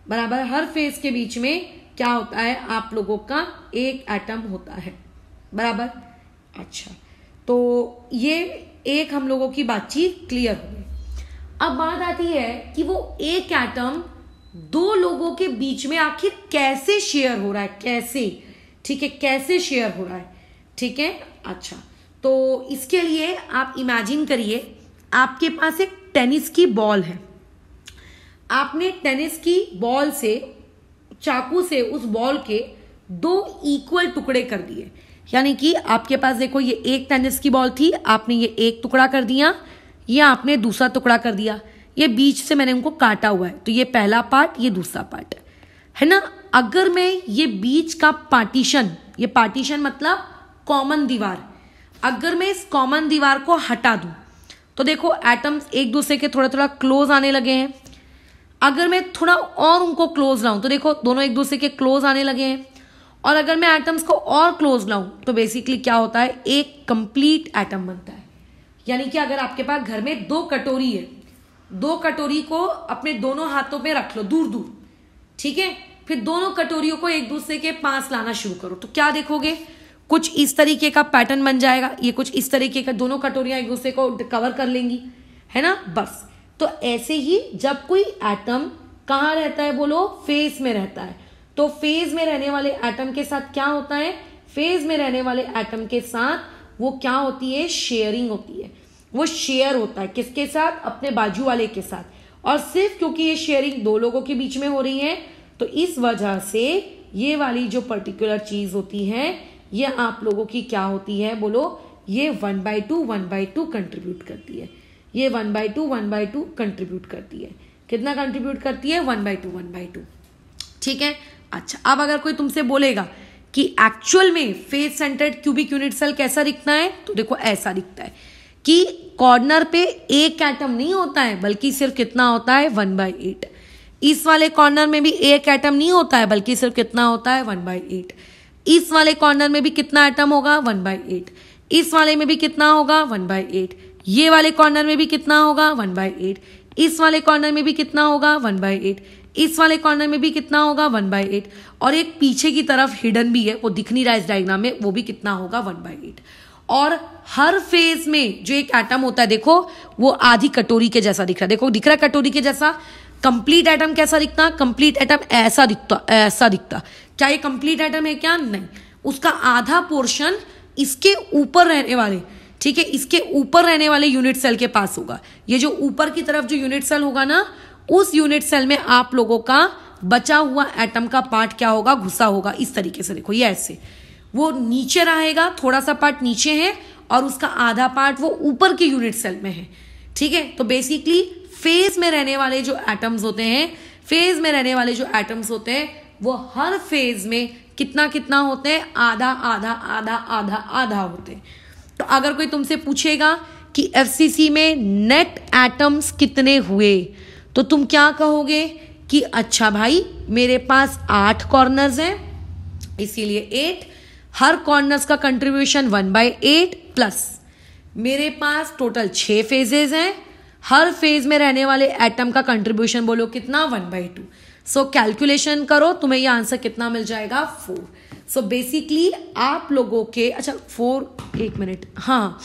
बराबर हर फेज के बीच में क्या होता है आप लोगों का एक एटम होता है बराबर अच्छा तो ये एक हम लोगों की बातचीत क्लियर हो गई अब बात आती है कि वो एक एटम दो लोगों के बीच में आखिर कैसे शेयर हो रहा है कैसे ठीक है कैसे शेयर हो रहा है ठीक है अच्छा तो इसके लिए आप इमेजिन करिए आपके पास एक टेनिस की बॉल है आपने टेनिस की बॉल से चाकू से उस बॉल के दो इक्वल टुकड़े कर दिए यानी कि आपके पास देखो ये एक टेनिस की बॉल थी आपने ये एक टुकड़ा कर दिया ये आपने दूसरा टुकड़ा कर दिया ये बीच से मैंने उनको काटा हुआ है तो ये पहला पार्ट ये दूसरा पार्ट है ना अगर मैं ये बीच का पार्टीशन ये पार्टीशन मतलब कॉमन दीवार अगर मैं इस कॉमन दीवार को हटा दूं तो देखो एटम्स एक दूसरे के थोड़ा थोड़ा क्लोज आने लगे हैं अगर मैं थोड़ा और उनको क्लोज लाऊं तो देखो दोनों एक दूसरे के क्लोज आने लगे हैं और अगर मैं एटम्स को और क्लोज लाऊं तो बेसिकली क्या होता है एक कंप्लीट एटम बनता है यानी कि अगर आपके पास घर में दो कटोरी है दो कटोरी को अपने दोनों हाथों में रख लो दूर दूर ठीक है फिर दोनों कटोरियों को एक दूसरे के पास लाना शुरू करो तो क्या देखोगे कुछ इस तरीके का पैटर्न बन जाएगा ये कुछ इस तरीके का दोनों कटोरियां एक दूसरे को कवर कर लेंगी है ना बस तो ऐसे ही जब कोई एटम कहाँ रहता है बोलो फेज में रहता है तो फेज में रहने वाले एटम के साथ क्या होता है फेज में रहने वाले एटम के साथ वो क्या होती है शेयरिंग होती है वो शेयर होता है किसके साथ अपने बाजू वाले के साथ और सिर्फ क्योंकि ये शेयरिंग दो लोगों के बीच में हो रही है तो इस वजह से ये वाली जो पर्टिकुलर चीज होती है ये आप लोगों की क्या होती है बोलो ये one by two one by two contribute करती है ये one by two one by two contribute करती है कितना कंट्रीब्यूट करती है one by two one by two ठीक है अच्छा अब अगर कोई तुमसे बोलेगा कि एक्चुअल में face centred cubic unit cell कैसा दिखना है तो देखो ऐसा दिखता है कि कॉर्नर पे एक एटम नहीं होता है बल्कि सिर्फ कितना होता है वन बाई एट इस वाले कॉर्नर में भी एक एटम नहीं होता है बल्कि सिर्फ कितना होता है वन बाई एट इस वाले कॉर्नर में भी कितना एटम होगा वन बाई एट इस वाले में भी कितना होगा वन बाई एट ये वाले कॉर्नर में भी कितना होगा वन बाय एट इस वाले कॉर्नर में भी कितना होगा वन बाय एट इस वाले कॉर्नर में भी कितना होगा वन बाय एट और एक पीछे की तरफ हिडन भी है वो दिख नहीं रहा है इस डायग्राम में वो भी कितना होगा वन बाय एट और हर फेज में जो एक एटम होता है देखो वो आधी कटोरी के जैसा दिख रहा है देखो दिख रहा है कटोरी के जैसा कंप्लीट एटम कैसा दिखता कंप्लीट एटम ऐसा दिखता ऐसा दिखता क्या ये कंप्लीट एटम है क्या नहीं उसका आधा पोर्शन इसके ऊपर रहने वाले ठीक है इसके ऊपर रहने वाले यूनिट सेल के पास होगा ये जो ऊपर की तरफ जो यूनिट सेल होगा ना उस यूनिट सेल में आप लोगों का बचा हुआ एटम का पार्ट क्या होगा घुसा होगा इस तरीके से देखो ये ऐसे वो नीचे रहेगा थोड़ा सा पार्ट नीचे है और उसका आधा पार्ट वो ऊपर के यूनिट सेल में है ठीक है तो बेसिकली फेज में रहने वाले जो एटम्स होते हैं फेज में रहने वाले जो एटम्स होते हैं वो हर फेज में कितना कितना होते हैं आधा आधा आधा आधा आधा होते हैं तो अगर कोई तुमसे पूछेगा कि एफ में नेट एटम्स कितने हुए तो तुम क्या कहोगे कि अच्छा भाई मेरे पास आठ कॉर्नर्स हैं इसीलिए एट हर कॉर्नर्स का contribution one by eight plus मेरे पास टोटल छः फेजेज हैं हर फेज में रहने वाले एटम का कंट्रीब्यूशन बोलो कितना one by two so calculation करो तुम्हें ये आंसर कितना मिल जाएगा फोर सो so बेसिकली आप लोगों के अच्छा फोर एक मिनट हाँ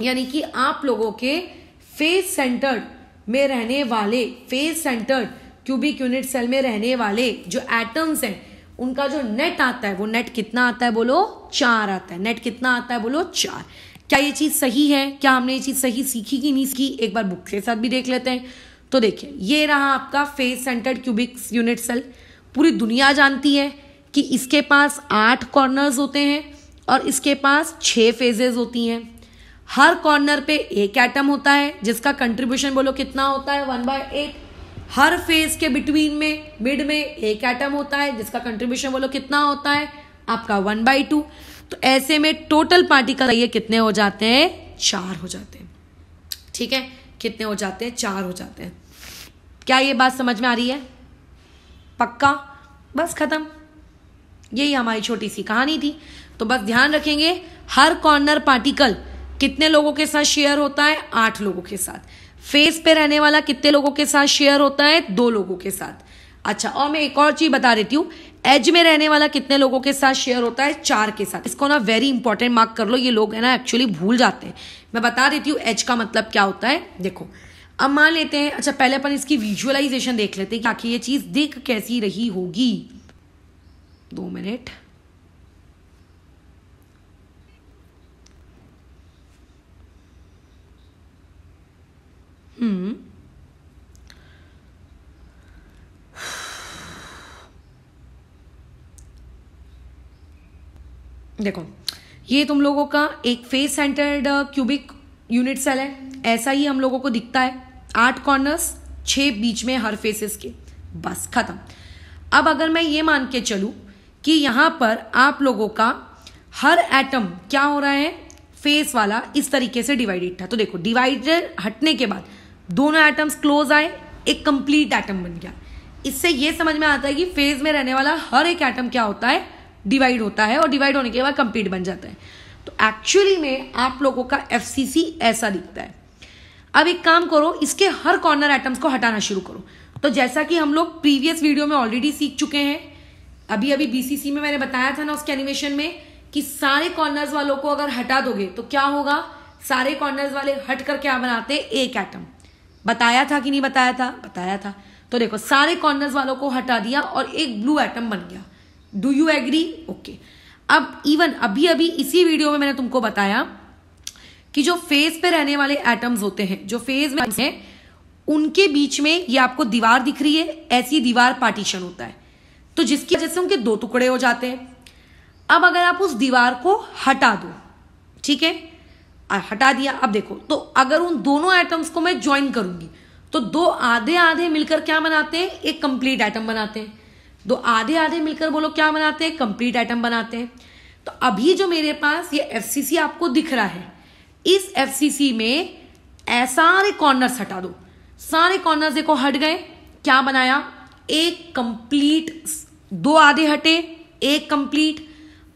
यानी कि आप लोगों के फेस सेंटर्ड में रहने वाले face centred cubic unit cell में रहने वाले जो एटम्स हैं उनका जो नेट आता है वो नेट कितना आता है बोलो चार आता है नेट कितना आता है बोलो चार क्या ये चीज़ सही है क्या हमने ये चीज़ सही सीखी कि नहीं सीखी एक बार बुक के साथ भी देख लेते हैं तो देखिए ये रहा आपका face centred cubic unit cell पूरी दुनिया जानती है कि इसके पास आठ कॉर्नर्स होते हैं और इसके पास छह फेजेस होती हैं हर कॉर्नर पे एक एटम होता है जिसका कंट्रीब्यूशन बोलो कितना होता है वन बाय एट हर फेज के बिटवीन में मिड में एक एटम होता है जिसका कंट्रीब्यूशन बोलो कितना होता है आपका वन बाई टू तो ऐसे में टोटल पार्टिकल ये कितने हो जाते हैं चार हो जाते हैं ठीक है कितने हो जाते हैं चार हो जाते हैं क्या ये बात समझ में आ रही है पक्का बस खत्म यही हमारी छोटी सी कहानी थी तो बस ध्यान रखेंगे हर कॉर्नर पार्टिकल कितने लोगों के साथ शेयर होता है आठ लोगों के साथ फेस पे रहने वाला कितने लोगों के साथ शेयर होता है दो लोगों के साथ अच्छा और मैं एक और चीज बता देती हूँ एज में रहने वाला कितने लोगों के साथ शेयर होता है चार के साथ इसको ना वेरी इंपॉर्टेंट मार्क कर लो ये लोग है ना एक्चुअली भूल जाते हैं मैं बता देती हूँ एज का मतलब क्या होता है देखो अब मान लेते हैं अच्छा पहले अपन इसकी विजुअलाइजेशन देख लेते हैं कि आखिर ये चीज दिख कैसी रही होगी दो मिनट हम्म देखो ये तुम लोगों का एक face centred cubic unit cell है ऐसा ही हम लोगों को दिखता है आठ कॉर्नर्स छह बीच में हर फेसेस के बस खत्म अब अगर मैं ये मान के चलू कि यहां पर आप लोगों का हर एटम क्या हो रहा है फेस वाला इस तरीके से डिवाइडेड था तो देखो डिवाइडर हटने के बाद दोनों एटम्स क्लोज आए एक कंप्लीट एटम बन गया इससे यह समझ में आता है कि फेज में रहने वाला हर एक एटम क्या होता है डिवाइड होता है और डिवाइड होने के बाद कंप्लीट बन जाता है तो एक्चुअली में आप लोगों का एफ ऐसा दिखता है अब एक काम करो इसके हर कॉर्नर एटम्स को हटाना शुरू करो तो जैसा कि हम लोग प्रीवियस वीडियो में ऑलरेडी सीख चुके हैं अभी अभी बीसीसी में मैंने बताया था ना उसके एनिमेशन में कि सारे कॉर्नर्स वालों को अगर हटा दोगे तो क्या होगा सारे कॉर्नर्स वाले हट कर क्या बनाते एक एटम बताया था कि नहीं बताया था बताया था तो देखो सारे कॉर्नर्स वालों को हटा दिया और एक ब्लू एटम बन गया डू यू एग्री ओके अब इवन अभी अभी इसी वीडियो में मैंने तुमको बताया कि जो फेस पे रहने वाले एटम्स होते हैं जो फेज में हैं उनके बीच में ये आपको दीवार दिख रही है ऐसी दीवार पार्टीशन होता है तो जिसकी वजह से उनके दो टुकड़े हो जाते हैं अब अगर आप उस दीवार को हटा दो ठीक है हटा दिया अब देखो तो अगर उन दोनों एटम्स को मैं ज्वाइन करूंगी तो दो आधे आधे मिलकर क्या बनाते हैं एक कंप्लीट आइटम बनाते हैं दो आधे आधे मिलकर बोलो क्या बनाते हैं कंप्लीट आइटम बनाते हैं तो अभी जो मेरे पास ये एफ आपको दिख रहा है इस एफ में सारे कॉर्नर्स हटा दो सारे कॉर्नर्स देखो हट गए क्या बनाया एक कंप्लीट दो आधे हटे एक कंप्लीट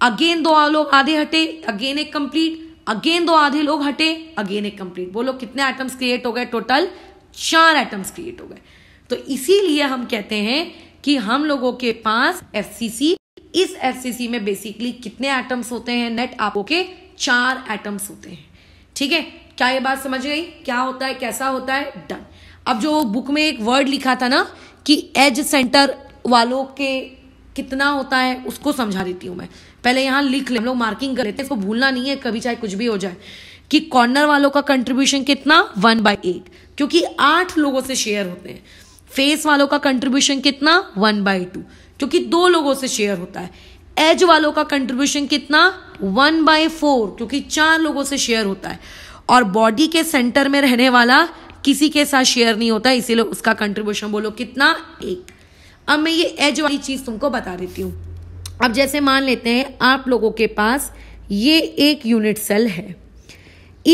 अगेन दो लोग आधे हटे अगेन एक कंप्लीट अगेन दो आधे लोग हटे अगेन एक कंप्लीट बोलो कितने आइटम्स क्रिएट हो गए टोटल चार एटम्स क्रिएट हो गए तो इसीलिए हम कहते हैं कि हम लोगों के पास एफ इस एफ में बेसिकली कितने एटम्स होते हैं नेट आपको के चार एटम्स होते हैं ठीक है क्या ये बात समझ गई क्या होता है कैसा होता है डन अब जो बुक में एक वर्ड लिखा था ना कि एज सेंटर वालों के कितना होता है उसको समझा देती हूँ मैं पहले यहाँ लिख ले हम लोग मार्किंग कर लेते हैं इसको भूलना नहीं है कभी चाहे कुछ भी हो जाए कि कॉर्नर वालों का कंट्रीब्यूशन कितना वन बाई एट क्योंकि आठ लोगों से शेयर होते हैं फेस वालों का कंट्रीब्यूशन कितना वन बाई टू क्योंकि दो लोगों से शेयर होता है एज वालों का कंट्रीब्यूशन कितना वन बाय फोर क्योंकि चार लोगों से शेयर होता है और बॉडी के सेंटर में रहने वाला किसी के साथ शेयर नहीं होता इसीलिए उसका कंट्रीब्यूशन बोलो कितना एक अब मैं ये एज वाली चीज़ तुमको बता देती हूँ अब जैसे मान लेते हैं आप लोगों के पास ये एक यूनिट सेल है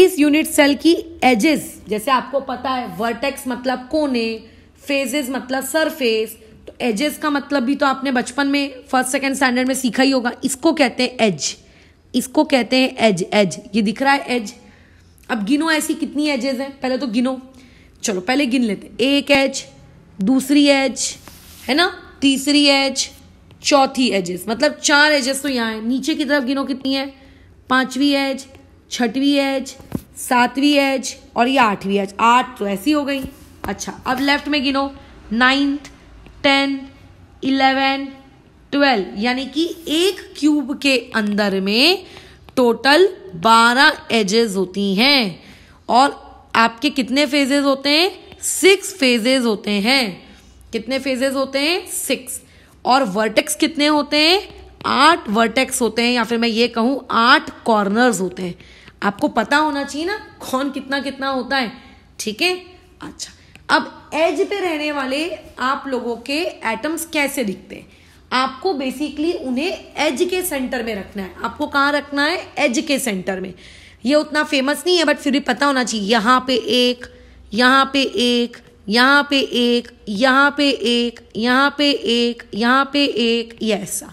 इस यूनिट सेल की एजेस जैसे आपको पता है वर्टेक्स मतलब कोने फेजेस मतलब सरफेस तो एजेस का मतलब भी तो आपने बचपन में फर्स्ट सेकेंड स्टैंडर्ड में सीखा ही होगा इसको कहते हैं एज इसको कहते हैं एज एज ये दिख रहा है एज अब गिनो ऐसी कितनी एजेस हैं पहले तो गिनो चलो पहले गिन लेते एक एज दूसरी एज है ना तीसरी एज चौथी एजेस मतलब चार एजेस तो यहाँ है नीचे की तरफ गिनो कितनी है पांचवी एज छठवीं एज सातवीं एज और ये आठवीं एज आठ तो ऐसी हो गई अच्छा अब लेफ्ट में गिनो नाइन्थ टेन इलेवन ट्वेल्व यानी कि एक क्यूब के अंदर में टोटल बारह एजेस होती हैं और आपके कितने फेजेस होते हैं सिक्स फेजेज होते हैं कितने फेजेज होते हैं सिक्स और वर्टेक्स कितने होते हैं आठ वर्टेक्स होते हैं या फिर मैं ये कहूं आठ कॉर्नर्स होते हैं आपको पता होना चाहिए ना कौन कितना कितना होता है ठीक है अच्छा अब एज पे रहने वाले आप लोगों के एटम्स कैसे दिखते हैं आपको बेसिकली उन्हें एज के सेंटर में रखना है आपको कहाँ रखना है एज के सेंटर में ये उतना फेमस नहीं है बट फिर भी पता होना चाहिए यहाँ पे एक यहाँ पे एक यहाँ पे एक यहाँ पे एक यहाँ पे एक यहाँ पे एक ये ऐसा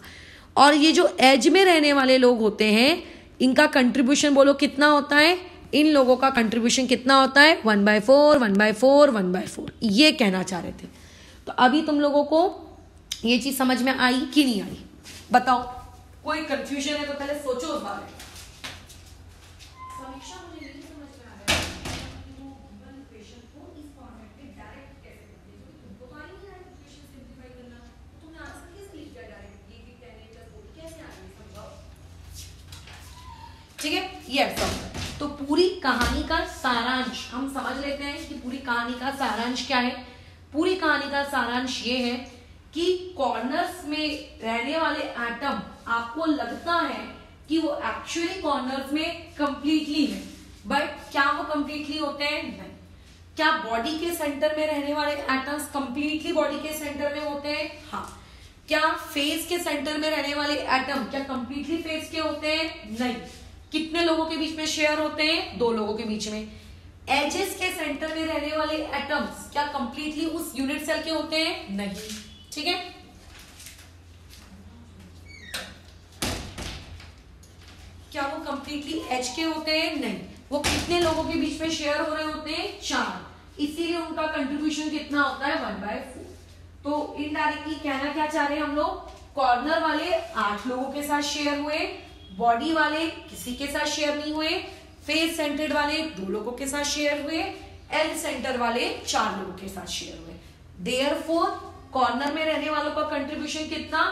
और ये जो एज में रहने वाले लोग होते हैं इनका कंट्रीब्यूशन बोलो कितना होता है इन लोगों का कंट्रीब्यूशन कितना होता है one by four one by four one by four ये कहना चाह रहे थे तो अभी तुम लोगों को ये चीज़ समझ में आई कि नहीं आई बताओ कोई कंफ्यूजन है तो पहले सोचो उस बारे में ठीक है ये ऐसा तो पूरी कहानी का सारांश हम समझ लेते हैं कि पूरी कहानी का सारांश क्या है पूरी कहानी का सारांश ये है कि कॉर्नर्स में रहने वाले एटम आपको लगता है कि वो एक्चुअली कॉर्नर्स में कंप्लीटली है बट क्या वो कंप्लीटली होते हैं नहीं क्या बॉडी के सेंटर में रहने वाले एटम्स कंप्लीटली बॉडी के सेंटर में होते हैं हाँ क्या फेस के सेंटर में रहने वाले एटम क्या कंप्लीटली फेस के होते हैं नहीं कितने लोगों के बीच में शेयर होते हैं दो लोगों के बीच में एजेस के सेंटर में रहने वाले एटम्स क्या कंप्लीटली उस यूनिट सेल के होते हैं नहीं ठीक है क्या वो कंप्लीटली एच के होते हैं नहीं वो कितने लोगों के बीच में शेयर हो रहे होते हैं चार इसीलिए उनका कंट्रीब्यूशन कितना होता है वन बाय फोर तो इनडायरेक्टली कहना क्या चाह रहे हैं हम लोग कॉर्नर वाले आठ लोगों के साथ शेयर हुए बॉडी वाले किसी के साथ शेयर नहीं हुए फेस सेंटर्ड वाले दो लोगों के साथ शेयर हुए एल सेंटर वाले चार लोगों के साथ शेयर हुए देयर फोर कॉर्नर में रहने वालों का कंट्रीब्यूशन कितना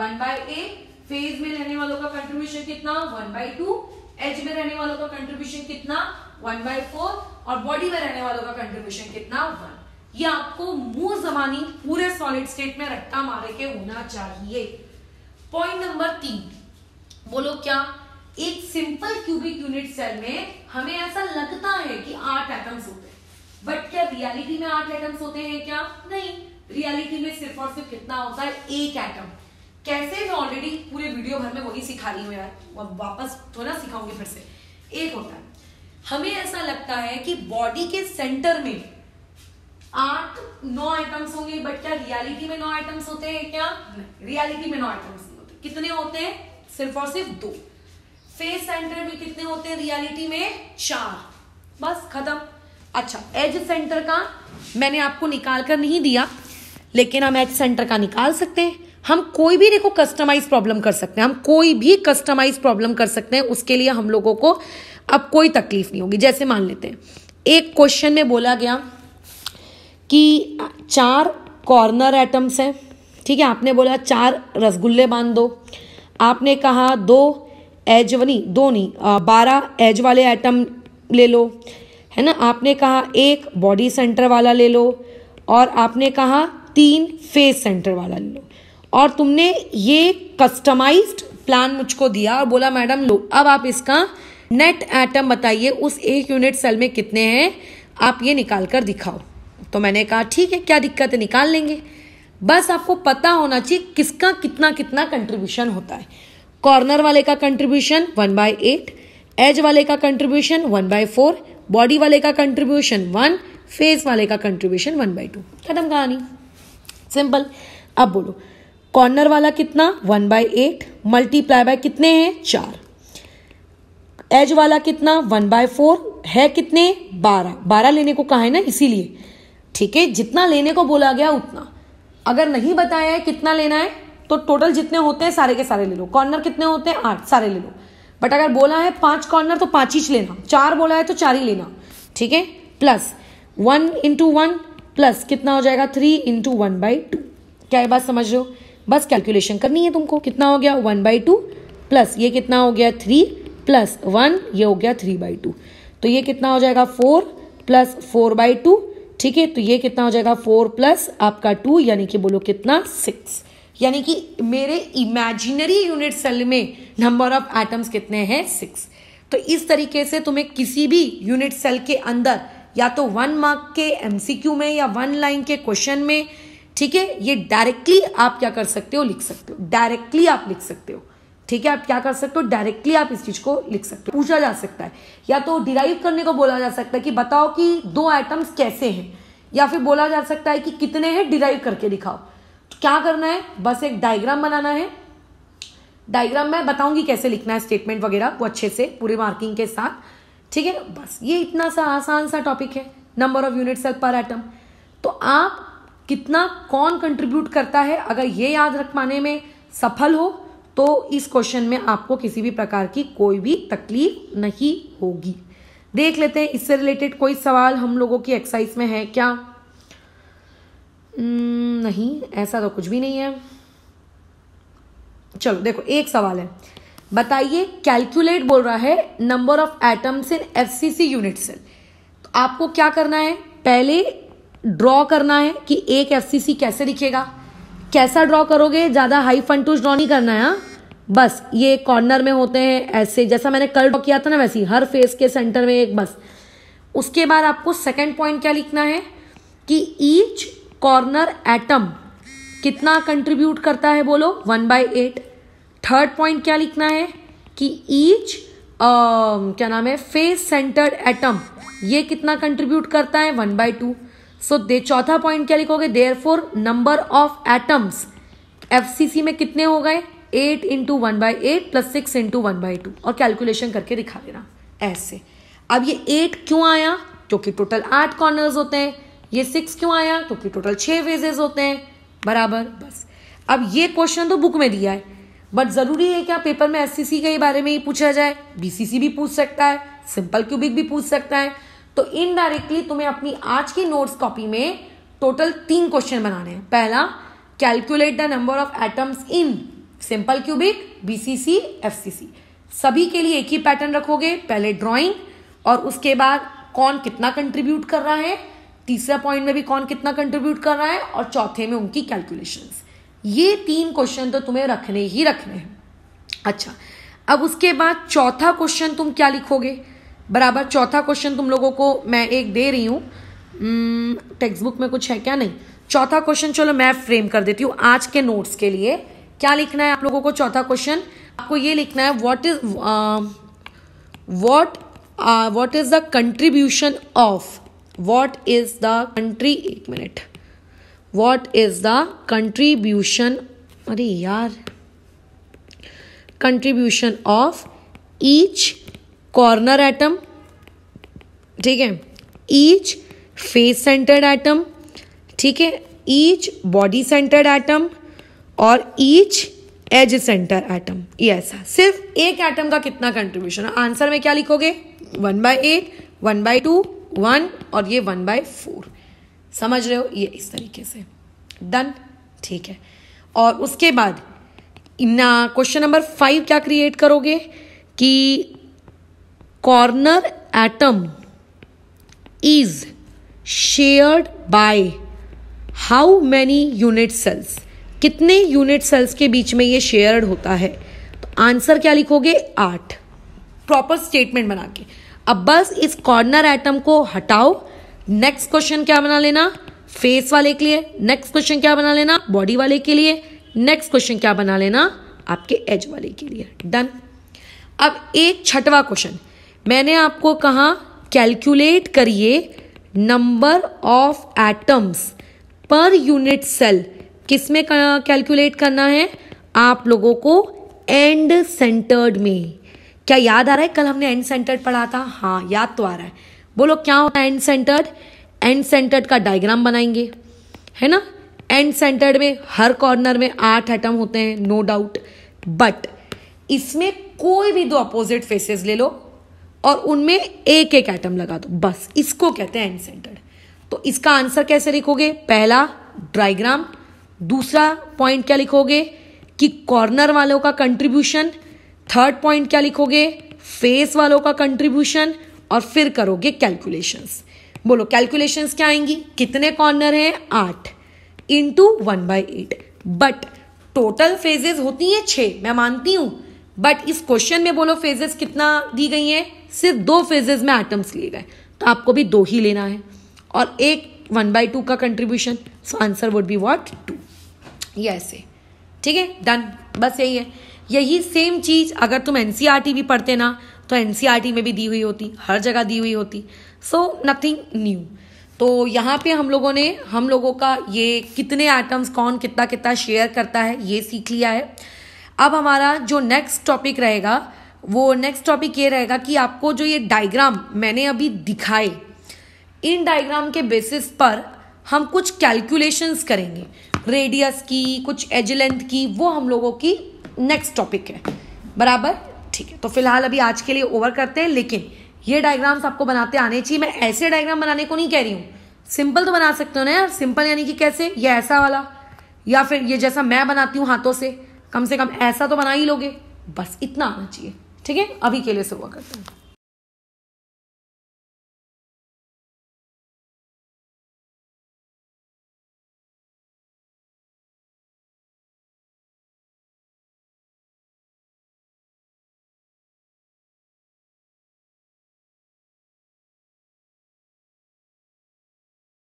वन बाय ए फेज में रहने वालों का कंट्रीब्यूशन कितना वन बाय टू एज में रहने वालों का कंट्रीब्यूशन कितना वन बाय फोर और बॉडी में रहने वालों का कंट्रीब्यूशन कितना वन ये आपको मुंह जमानी पूरे सॉलिड स्टेट में रट्टा मारे के होना चाहिए पॉइंट नंबर तीन बोलो क्या एक सिंपल क्यूबिक यूनिट सेल में हमें ऐसा लगता है कि आठ एटम्स होते हैं बट क्या रियलिटी में आठ एटम्स होते हैं क्या नहीं रियलिटी में सिर्फ और सिर्फ कितना होता है एक एटम कैसे मैं ऑलरेडी पूरे वीडियो भर में वही सिखा रही हूं यार वापस थोड़ा सिखाऊंगी फिर से एक होता है हमें ऐसा लगता है कि बॉडी के सेंटर में आठ नौ आइटम्स होंगे बट क्या रियलिटी में नौ आइटम्स होते हैं क्या रियलिटी में नौ आइटम्स होते कितने होते हैं सिर्फ और सिर्फ दो फेस सेंटर में कितने होते हैं रियलिटी में चार बस खत्म अच्छा एज सेंटर का मैंने आपको निकाल कर नहीं दिया लेकिन हम एज सेंटर का निकाल सकते हैं हम कोई भी देखो कस्टमाइज प्रॉब्लम कर सकते हैं हम कोई भी कस्टमाइज प्रॉब्लम कर सकते हैं उसके लिए हम लोगों को अब कोई तकलीफ नहीं होगी जैसे मान लेते हैं एक क्वेश्चन में बोला गया कि चार कॉर्नर एटम्स हैं ठीक है आपने बोला चार रसगुल्ले बांध दो आपने कहा दो एज नहीं दो नहीं बारह एज वाले आइटम ले लो है ना आपने कहा एक बॉडी सेंटर वाला ले लो और आपने कहा तीन फेस सेंटर वाला ले लो और तुमने ये कस्टमाइज्ड प्लान मुझको दिया और बोला मैडम लो अब आप इसका नेट एटम बताइए उस एक यूनिट सेल में कितने हैं आप ये निकाल कर दिखाओ तो मैंने कहा ठीक है क्या दिक्कत है निकाल लेंगे बस आपको पता होना चाहिए किसका कितना कितना कंट्रीब्यूशन होता है कॉर्नर वाले का contribution one by eight edge वाले का contribution one by four body वाले का कंट्रीब्यूशन वन फेस वाले का कंट्रीब्यूशन वन बाय टू खत्म कहानी सिंपल अब बोलो कॉर्नर वाला कितना one by eight multiply by कितने हैं चार एज वाला कितना वन बाय फोर है कितने बारह बारह लेने को कहा है ना इसीलिए ठीक है जितना लेने को बोला गया उतना अगर नहीं बताया है कितना लेना है तो टोटल जितने होते हैं सारे के सारे ले लो कॉर्नर कितने होते हैं आठ सारे ले लो बट अगर बोला है पांच कॉर्नर तो पांच ही लेना चार बोला है तो चार ही लेना ठीक है plus one into one plus कितना हो जाएगा three into one by two क्या ये बात समझ रहे हो बस कैलकुलेशन करनी है तुमको कितना हो गया वन बाई टू प्लस ये कितना हो गया थ्री प्लस वन ये हो गया थ्री बाई टू तो ये कितना हो जाएगा four plus four by two ठीक है तो ये कितना हो जाएगा फोर प्लस आपका टू यानी कि बोलो कितना सिक्स यानी कि मेरे इमेजिनरी यूनिट सेल में नंबर ऑफ एटम्स कितने हैं सिक्स तो इस तरीके से तुम्हें किसी भी यूनिट सेल के अंदर या तो वन मार्क के एमसीक्यू में या वन लाइन के क्वेश्चन में ठीक है ये डायरेक्टली आप क्या कर सकते हो लिख सकते हो डायरेक्टली आप लिख सकते हो ठीक है आप क्या कर सकते हो डायरेक्टली आप इस चीज को लिख सकते हो पूछा जा सकता है या तो डिराइव करने को बोला जा सकता है कि बताओ कि दो आइटम्स कैसे हैं या फिर बोला जा सकता है कि कितने हैं डिराइव करके दिखाओ तो क्या करना है बस एक डायग्राम बनाना है डायग्राम मैं बताऊंगी कैसे लिखना है स्टेटमेंट वगैरह वो अच्छे से पूरे मार्किंग के साथ ठीक है बस ये इतना सा आसान सा टॉपिक है number of unit cell per item तो आप कितना कौन कंट्रीब्यूट करता है अगर ये याद रख पाने में सफल हो तो इस क्वेश्चन में आपको किसी भी प्रकार की कोई भी तकलीफ नहीं होगी देख लेते हैं इससे रिलेटेड कोई सवाल हम लोगों की एक्सरसाइज में है क्या hmm, नहीं ऐसा तो कुछ भी नहीं है चलो देखो एक सवाल है बताइए कैलकुलेट बोल रहा है number of atoms in F C C unit cell तो आपको क्या करना है पहले ड्रॉ करना है कि एक एफ सी सी कैसे दिखेगा कैसा ड्रॉ करोगे ज़्यादा हाई फंटूज ड्रॉ नहीं करना है हाँ? बस ये कॉर्नर में होते हैं ऐसे जैसा मैंने कल ड्रॉ किया था ना वैसे हर फेस के सेंटर में एक बस उसके बाद आपको सेकेंड पॉइंट क्या लिखना है कि ईच कॉर्नर एटम कितना कंट्रीब्यूट करता है बोलो one by eight third point क्या लिखना है कि ईच क्या नाम है फेस सेंटर्ड एटम ये कितना कंट्रीब्यूट करता है one by two so so, चौथा पॉइंट क्या लिखोगे there four number of atoms FCC में कितने हो गए eight into one by eight plus six into one by two और कैलकुलेशन करके दिखा देना ऐसे अब ये एट क्यों आया क्योंकि टोटल आठ कॉर्नर्स होते हैं ये सिक्स क्यों आया क्योंकि टोटल छह वेजेज होते हैं बराबर बस अब ये क्वेश्चन तो बुक में दिया है बट ज़रूरी है क्या पेपर में एस के बारे में ही पूछा जाए बीसीसी भी पूछ सकता है सिंपल क्यूबिक भी पूछ सकता है तो इनडायरेक्टली तुम्हें अपनी आज की नोट्स कॉपी में टोटल तीन क्वेश्चन बनाने हैं पहला calculate the number of atoms in simple cubic BCC FCC सभी के लिए एक ही पैटर्न रखोगे पहले ड्राइंग और उसके बाद कौन कितना कंट्रीब्यूट कर रहा है तीसरा पॉइंट में भी कौन कितना कंट्रीब्यूट कर रहा है और चौथे में उनकी कैलकुलेशंस ये तीन क्वेश्चन तो तुम्हें रखने ही रखने हैं अच्छा अब उसके बाद चौथा क्वेश्चन तुम क्या लिखोगे बराबर चौथा क्वेश्चन तुम लोगों को मैं एक दे रही हूँ टेक्स्ट हम्म, बुक में कुछ है क्या नहीं चौथा क्वेश्चन चलो मैं फ्रेम कर देती हूँ आज के नोट्स के लिए क्या लिखना है आप लोगों को चौथा क्वेश्चन आपको ये लिखना है what is what what is the contribution of what is the country एक minute what is the contribution अरे यार contribution of each corner atom ठीक है ईच फेस सेंटर्ड एटम ठीक है ईच बॉडी सेंटर्ड एटम और ईच एज सेंटर एटम ये ऐसा सिर्फ एक एटम का कितना कंट्रीब्यूशन आंसर में क्या लिखोगे one by eight one by two one और ये वन बाय फोर समझ रहे हो ये इस तरीके से डन ठीक है और उसके बाद क्वेश्चन नंबर फाइव क्या क्रिएट करोगे कि corner atom is shared by how many unit cells कितने यूनिट सेल्स के बीच में ये शेयर्ड होता है तो आंसर क्या लिखोगे आठ प्रॉपर स्टेटमेंट बना के अब बस इस कॉर्नर एटम को हटाओ नेक्स्ट क्वेश्चन क्या बना लेना फेस वाले के लिए नेक्स्ट क्वेश्चन क्या बना लेना बॉडी वाले के लिए नेक्स्ट क्वेश्चन क्या बना लेना आपके एज वाले के लिए डन अब एक छठवा क्वेश्चन मैंने आपको कहा कैलकुलेट करिए number of atoms per unit cell किस में कैलकुलेट करना है आप लोगों को एंड सेंटर्ड में क्या याद आ रहा है कल हमने एंड सेंटर्ड पढ़ा था हाँ याद तो आ रहा है बोलो क्या होता है एंड सेंटर्ड एंड सेंटर्ड का डायग्राम बनाएंगे है ना एंड सेंटर्ड में हर कॉर्नर में आठ एटम होते हैं नो डाउट बट इसमें कोई भी दो अपोजिट फेसेस ले लो और उनमें एक एक एटम लगा दो बस इसको कहते हैं एंड तो इसका आंसर कैसे लिखोगे पहला ड्राइग्राम दूसरा पॉइंट क्या लिखोगे कि कॉर्नर वालों का कंट्रीब्यूशन थर्ड पॉइंट क्या लिखोगे फेस वालों का कंट्रीब्यूशन और फिर करोगे कैलकुलेशंस बोलो कैलकुलेशंस क्या आएंगी कितने कॉर्नर हैं आठ into one by eight but total faces होती हैं छ मैं मानती हूं बट इस क्वेश्चन में बोलो फेजेस कितना दी गई हैं सिर्फ दो फेजेज में आइटम्स लिए गए तो आपको भी दो ही लेना है और एक वन बाई टू का contribution so answer would be what two ये ऐसे ठीक है डन बस यही है यही सेम चीज़ अगर तुम एन e भी पढ़ते ना तो एन e में भी दी हुई होती हर जगह दी हुई होती सो नथिंग न्यू तो यहाँ पे हम लोगों ने हम लोगों का ये कितने आइटम्स कौन कितना कितना शेयर करता है ये सीख लिया है अब हमारा जो नेक्स्ट टॉपिक रहेगा वो नेक्स्ट टॉपिक ये रहेगा कि आपको जो ये डायग्राम मैंने अभी दिखाए इन डायग्राम के बेसिस पर हम कुछ कैलकुलेशंस करेंगे रेडियस की कुछ एज लेंथ की वो हम लोगों की नेक्स्ट टॉपिक है बराबर ठीक है तो फिलहाल अभी आज के लिए ओवर करते हैं लेकिन ये डायग्राम्स आपको बनाते आने चाहिए मैं ऐसे डायग्राम बनाने को नहीं कह रही हूँ सिंपल तो बना सकते हो ना यार सिंपल यानी कि कैसे ये ऐसा वाला या फिर ये जैसा मैं बनाती हूँ हाथों से कम से कम ऐसा तो बना ही लोगे बस इतना आना चाहिए ठीक है अभी के लिए सुबह करते हैं